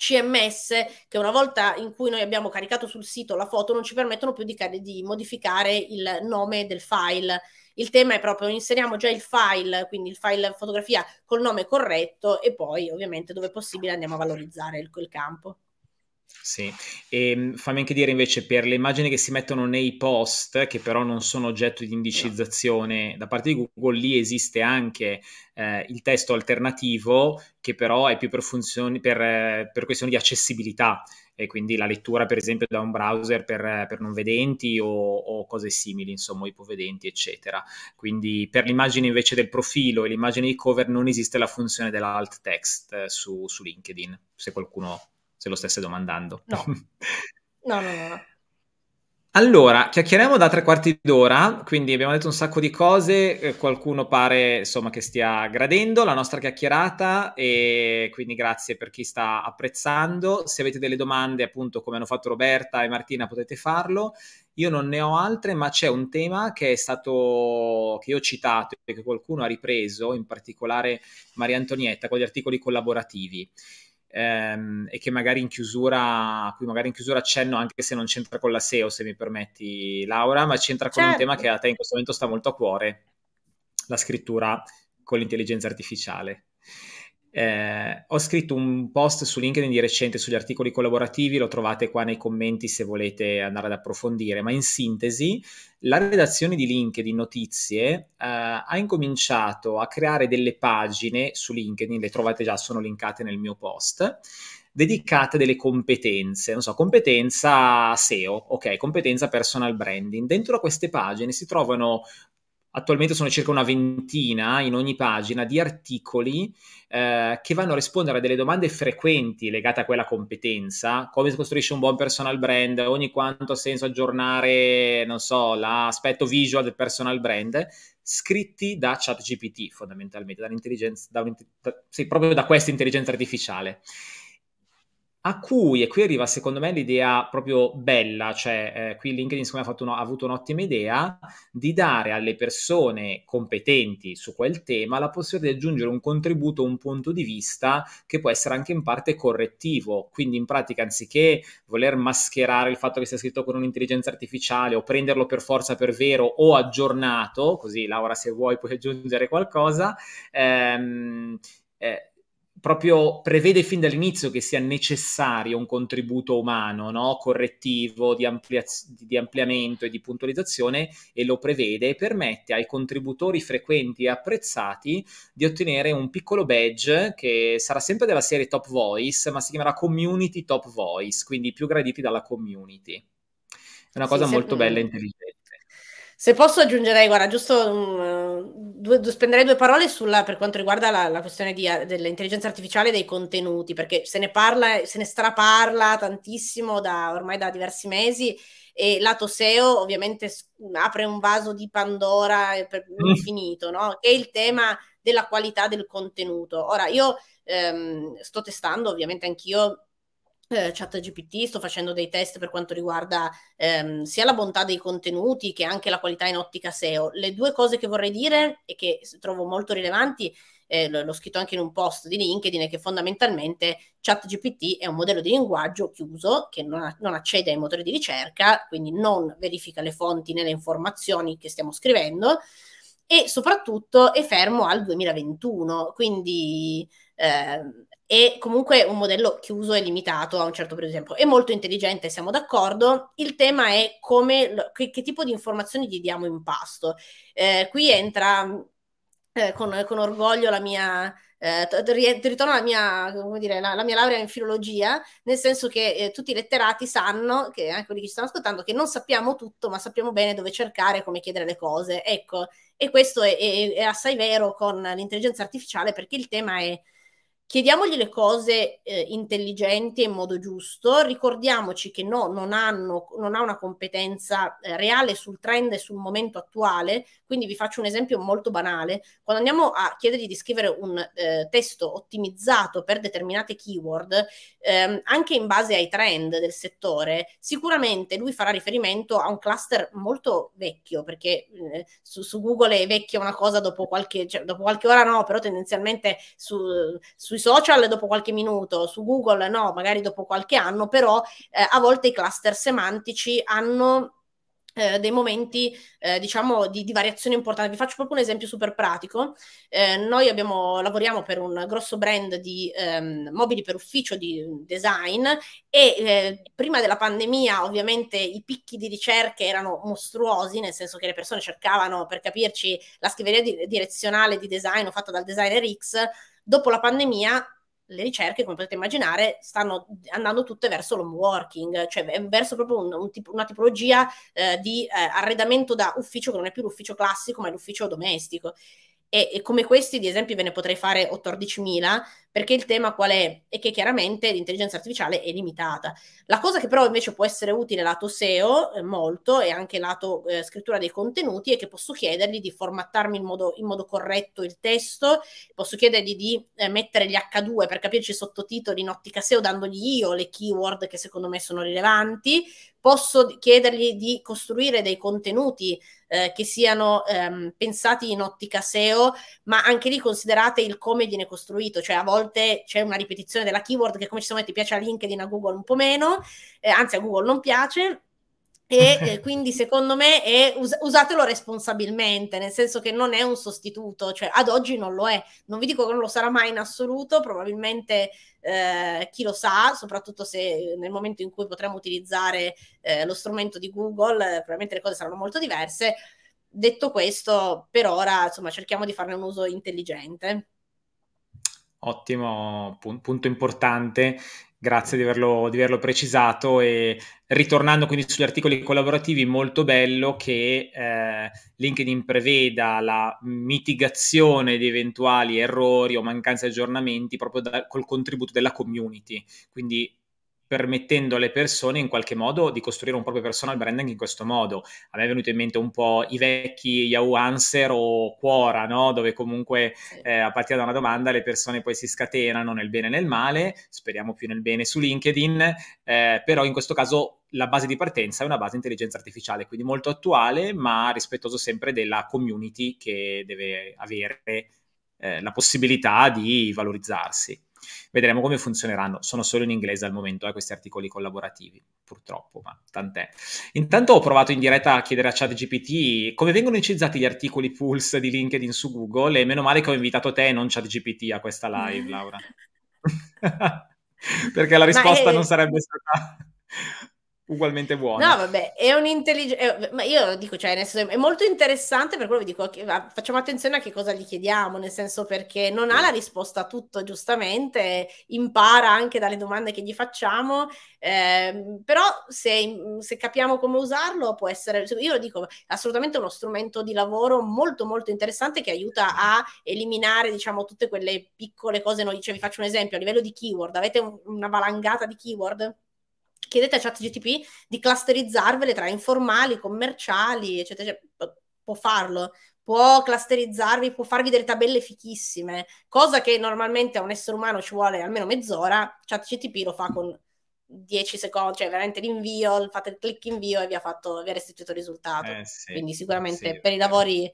CMS che una volta in cui noi abbiamo caricato sul sito la foto non ci permettono più di, di modificare il nome del file. Il tema è proprio inseriamo già il file, quindi il file fotografia col nome corretto e poi ovviamente dove è possibile andiamo a valorizzare il, quel campo. Sì, e ehm, fammi anche dire invece per le immagini che si mettono nei post, che però non sono oggetto di indicizzazione da parte di Google, lì esiste anche eh, il testo alternativo che però è più per, funzioni, per, eh, per questioni di accessibilità e quindi la lettura per esempio da un browser per, per non vedenti o, o, cose simili, insomma ipovedenti eccetera. Quindi per l'immagine invece del profilo e l'immagine di cover non esiste la funzione dell'alt text eh, su, su LinkedIn, se qualcuno se lo stesse domandando. No, no, no, no. no. Allora, chiacchieriamo da tre quarti d'ora, quindi abbiamo detto un sacco di cose, eh, qualcuno pare insomma che stia gradendo la nostra chiacchierata e quindi grazie per chi sta apprezzando. Se avete delle domande, appunto, come hanno fatto Roberta e Martina, potete farlo. Io non ne ho altre, ma c'è un tema che è stato che io ho citato e che qualcuno ha ripreso, in particolare Maria Antonietta con gli articoli collaborativi ehm, e che magari in chiusura, a cui magari in chiusura accenno anche se non c'entra con la SEO, se mi permetti Laura, ma c'entra con certo. un tema certo. che a te in questo momento sta molto a cuore, la scrittura con l'intelligenza artificiale. Eh, ho scritto un post su LinkedIn di recente sugli articoli collaborativi, lo trovate qua nei commenti se volete andare ad approfondire, ma in sintesi la redazione di LinkedIn Notizie eh, ha incominciato a creare delle pagine su LinkedIn, le trovate già, sono linkate nel mio post, dedicate a delle competenze, non so, competenza SEO, ok, competenza personal branding. Dentro a queste pagine si trovano attualmente sono circa una ventina in ogni pagina di articoli eh, che vanno a rispondere a delle domande frequenti legate a quella competenza, come si costruisce un buon personal brand, ogni quanto ha senso aggiornare, non so, l'aspetto visual del personal brand, scritti da ChatGPT fondamentalmente, da, da, da, sì, proprio da questa intelligenza artificiale a cui, e qui arriva secondo me l'idea proprio bella, cioè eh, qui LinkedIn secondo me ha, una, ha, avuto un'ottima idea di dare alle persone competenti su quel tema la possibilità di aggiungere un contributo, un punto di vista che può essere anche in parte correttivo, quindi in pratica anziché voler mascherare il fatto che sia scritto con un'intelligenza artificiale o prenderlo per forza per vero o aggiornato, così Laura se vuoi puoi aggiungere qualcosa, ehm, eh, proprio prevede fin dall'inizio che sia necessario un contributo umano, no? correttivo, di, ampliaz- di, ampliamento e di puntualizzazione e lo prevede e permette ai contributori frequenti e apprezzati di ottenere un piccolo badge che sarà sempre della serie Top Voice, ma si chiamerà Community Top Voice, quindi più graditi dalla community. È una cosa sì, molto bella e intelligente. Se posso aggiungerei, guarda, giusto um, due, spenderei due parole sulla, per quanto riguarda la, la questione di, eh, dell'intelligenza artificiale e dei contenuti, perché se ne parla, se ne straparla tantissimo da, ormai da diversi mesi e lato SEO ovviamente apre un vaso di Pandora per, mm. infinito, no? che è il tema della qualità del contenuto. Ora, io ehm, sto testando ovviamente anch'io eh, ChatGPT, sto facendo dei test per quanto riguarda ehm, sia la bontà dei contenuti che anche la qualità in ottica SEO. Le due cose che vorrei dire e che trovo molto rilevanti, eh, l'ho scritto anche in un post di LinkedIn, è che fondamentalmente ChatGPT è un modello di linguaggio chiuso che non, non accede ai motori di ricerca, quindi non verifica le fonti né le informazioni che stiamo scrivendo e soprattutto è fermo al 2021, quindi... Eh, e comunque un modello chiuso e limitato a un certo periodo di tempo. È molto intelligente, siamo d'accordo. Il tema è come, che, che tipo di informazioni gli diamo in pasto. Eh, qui entra eh, con, con, orgoglio la mia. Eh, ritorno alla mia, dire, la, la mia, laurea in filologia, nel senso che eh, tutti i letterati sanno, che anche quelli che ci stanno ascoltando, che non sappiamo tutto, ma sappiamo bene dove cercare, come chiedere le cose. Ecco, e questo è, è, è assai vero con l'intelligenza artificiale perché il tema è chiediamogli le cose eh, intelligenti e in modo giusto, ricordiamoci che no, non, hanno, non ha una competenza eh, reale sul trend e sul momento attuale, quindi vi faccio un esempio molto banale, quando andiamo a chiedergli di scrivere un eh, testo ottimizzato per determinate keyword, ehm, anche in base ai trend del settore, sicuramente lui farà riferimento a un cluster molto vecchio, perché eh, su, su, Google è vecchia una cosa dopo qualche, cioè, dopo qualche ora no, però tendenzialmente su, sui social dopo qualche minuto, su Google no, magari dopo qualche anno, però eh, a volte i cluster semantici hanno eh, dei momenti eh, diciamo di, di, variazione importante. Vi faccio proprio un esempio super pratico. Eh, noi abbiamo, lavoriamo per un grosso brand di ehm, mobili per ufficio di design e eh, prima della pandemia ovviamente i picchi di ricerche erano mostruosi, nel senso che le persone cercavano per capirci la scriveria di, direzionale di design fatta dal designer X Dopo la pandemia le ricerche, come potete immaginare, stanno andando tutte verso l'home working, cioè verso proprio un, un tipo, una tipologia eh, di eh, arredamento da ufficio che non è più l'ufficio classico, ma l'ufficio domestico. E, e, come questi, di esempi, ve ne potrei fare 14.000, perché il tema qual è? È che chiaramente l'intelligenza artificiale è limitata. La cosa che però invece può essere utile lato SEO eh, molto e anche lato eh, scrittura dei contenuti è che posso chiedergli di formattarmi in modo, in modo corretto il testo, posso chiedergli di eh, mettere gli H2 per capirci i sottotitoli in ottica SEO dandogli io le keyword che secondo me sono rilevanti, posso chiedergli di costruire dei contenuti eh, che siano ehm, pensati in ottica SEO, ma anche lì considerate il come viene costruito, cioè a volte volte c'è una ripetizione della keyword che come ci siamo detti piace a LinkedIn, a Google un po' meno, eh, anzi a Google non piace, e eh, quindi secondo me è, us- usatelo responsabilmente, nel senso che non è un sostituto, cioè ad oggi non lo è, non vi dico che non lo sarà mai in assoluto, probabilmente eh, chi lo sa, soprattutto se nel momento in cui potremo utilizzare eh, lo strumento di Google, probabilmente le cose saranno molto diverse. Detto questo, per ora insomma cerchiamo di farne un uso intelligente. Ottimo, punto importante, grazie di averlo, di averlo, precisato e ritornando quindi sugli articoli collaborativi, molto bello che eh, LinkedIn preveda la mitigazione di eventuali errori o mancanze di aggiornamenti proprio da, col contributo della community, quindi permettendo alle persone in qualche modo di costruire un proprio personal branding in questo modo. A me è venuto in mente un po' i vecchi Yahoo Answer o Quora, no? dove comunque eh, a partire da una domanda le persone poi si scatenano nel bene e nel male, speriamo più nel bene su LinkedIn, eh, però in questo caso la base di partenza è una base di intelligenza artificiale, quindi molto attuale, ma rispettoso sempre della community che deve avere eh, la possibilità di valorizzarsi. Vedremo come funzioneranno. Sono solo in inglese al momento eh, questi articoli collaborativi, purtroppo, ma tant'è. Intanto ho provato in diretta a chiedere a ChatGPT come vengono incizzati gli articoli Pulse di LinkedIn su Google e meno male che ho invitato te e non ChatGPT a questa live, Laura. Perché la risposta è... non sarebbe stata ugualmente buona. No, vabbè, è un'intelligenza, ma io dico, cioè, nel senso, è molto interessante per quello vi dico, che, facciamo attenzione a che cosa gli chiediamo, nel senso perché non ha la risposta a tutto, giustamente, impara anche dalle domande che gli facciamo, eh, però se, se, capiamo come usarlo può essere, io lo dico, assolutamente uno strumento di lavoro molto molto interessante che aiuta a eliminare, diciamo, tutte quelle piccole cose, no? cioè, vi faccio un esempio, a livello di keyword, avete un, una valangata di keyword? chiedete a ChatGTP di clusterizzarvele tra informali, commerciali, eccetera, eccetera. Cioè, può farlo, può clusterizzarvi, può farvi delle tabelle fichissime, cosa che normalmente a un essere umano ci vuole almeno mezz'ora, ChatGTP lo fa con 10 secondi, cioè veramente l'invio, fate il click invio e vi ha, fatto, vi ha restituito il risultato. Eh, sì, Quindi sicuramente sì, per i lavori eh,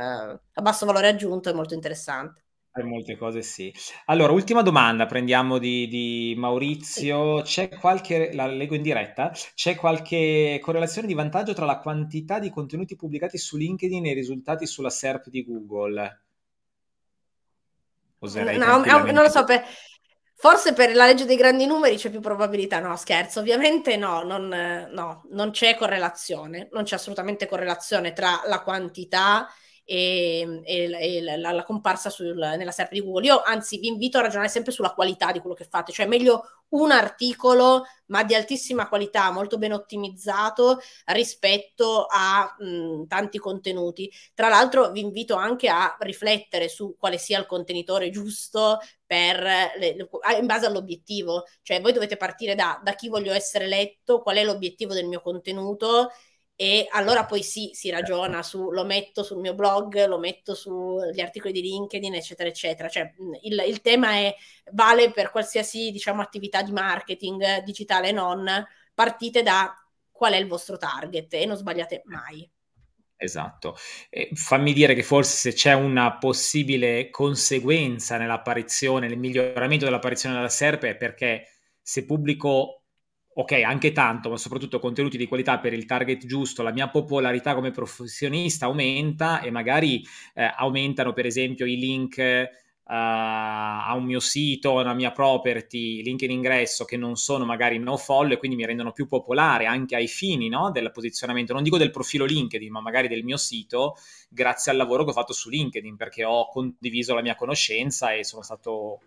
a basso valore aggiunto è molto interessante per molte cose sì. Allora, ultima domanda, prendiamo di, di Maurizio. C'è qualche, la leggo in diretta, c'è qualche correlazione di vantaggio tra la quantità di contenuti pubblicati su LinkedIn e i risultati sulla SERP di Google? Oserei no, non lo so, per, forse per la legge dei grandi numeri c'è più probabilità, no scherzo, ovviamente no, non, no, non c'è correlazione, non c'è assolutamente correlazione tra la quantità e, e la, la, la, comparsa sul, nella SERP di Google. Io anzi vi invito a ragionare sempre sulla qualità di quello che fate, cioè meglio un articolo ma di altissima qualità, molto ben ottimizzato rispetto a mh, mm, tanti contenuti. Tra l'altro vi invito anche a riflettere su quale sia il contenitore giusto per le, in base all'obiettivo, cioè voi dovete partire da, da chi voglio essere letto, qual è l'obiettivo del mio contenuto e allora poi sì, si certo. ragiona su lo metto sul mio blog, lo metto sugli articoli di LinkedIn, eccetera, eccetera. Cioè, il, il tema è, vale per qualsiasi diciamo, attività di marketing, eh, digitale non, partite da qual è il vostro target e non sbagliate eh. mai. Esatto. E fammi dire che forse se c'è una possibile conseguenza nell'apparizione, nel miglioramento dell'apparizione della serpe, è perché se pubblico ok, anche tanto, ma soprattutto contenuti di qualità per il target giusto, la mia popolarità come professionista aumenta e magari eh, aumentano per esempio i link eh, a un mio sito, a una mia property, link in ingresso che non sono magari no follow e quindi mi rendono più popolare anche ai fini no, del posizionamento, non dico del profilo LinkedIn, ma magari del mio sito, grazie al lavoro che ho fatto su LinkedIn perché ho condiviso la mia conoscenza e sono stato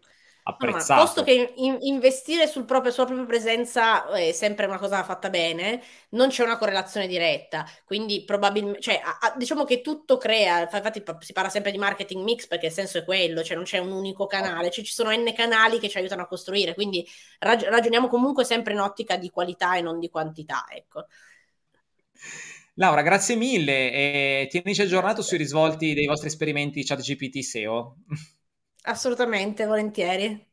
apprezzato. No, posto che in- investire sul proprio, sulla propria presenza eh, è sempre una cosa fatta bene, non c'è una correlazione diretta, quindi probabilmente, cioè, a- a- diciamo che tutto crea, infatti si parla sempre di marketing mix perché il senso è quello, cioè non c'è un unico canale, cioè, ci sono n canali che ci aiutano a costruire, quindi rag- ragioniamo comunque sempre in ottica di qualità e non di quantità, ecco. Laura, grazie mille e tienici aggiornato sui risvolti dei vostri esperimenti ChatGPT SEO. Assolutamente, volentieri.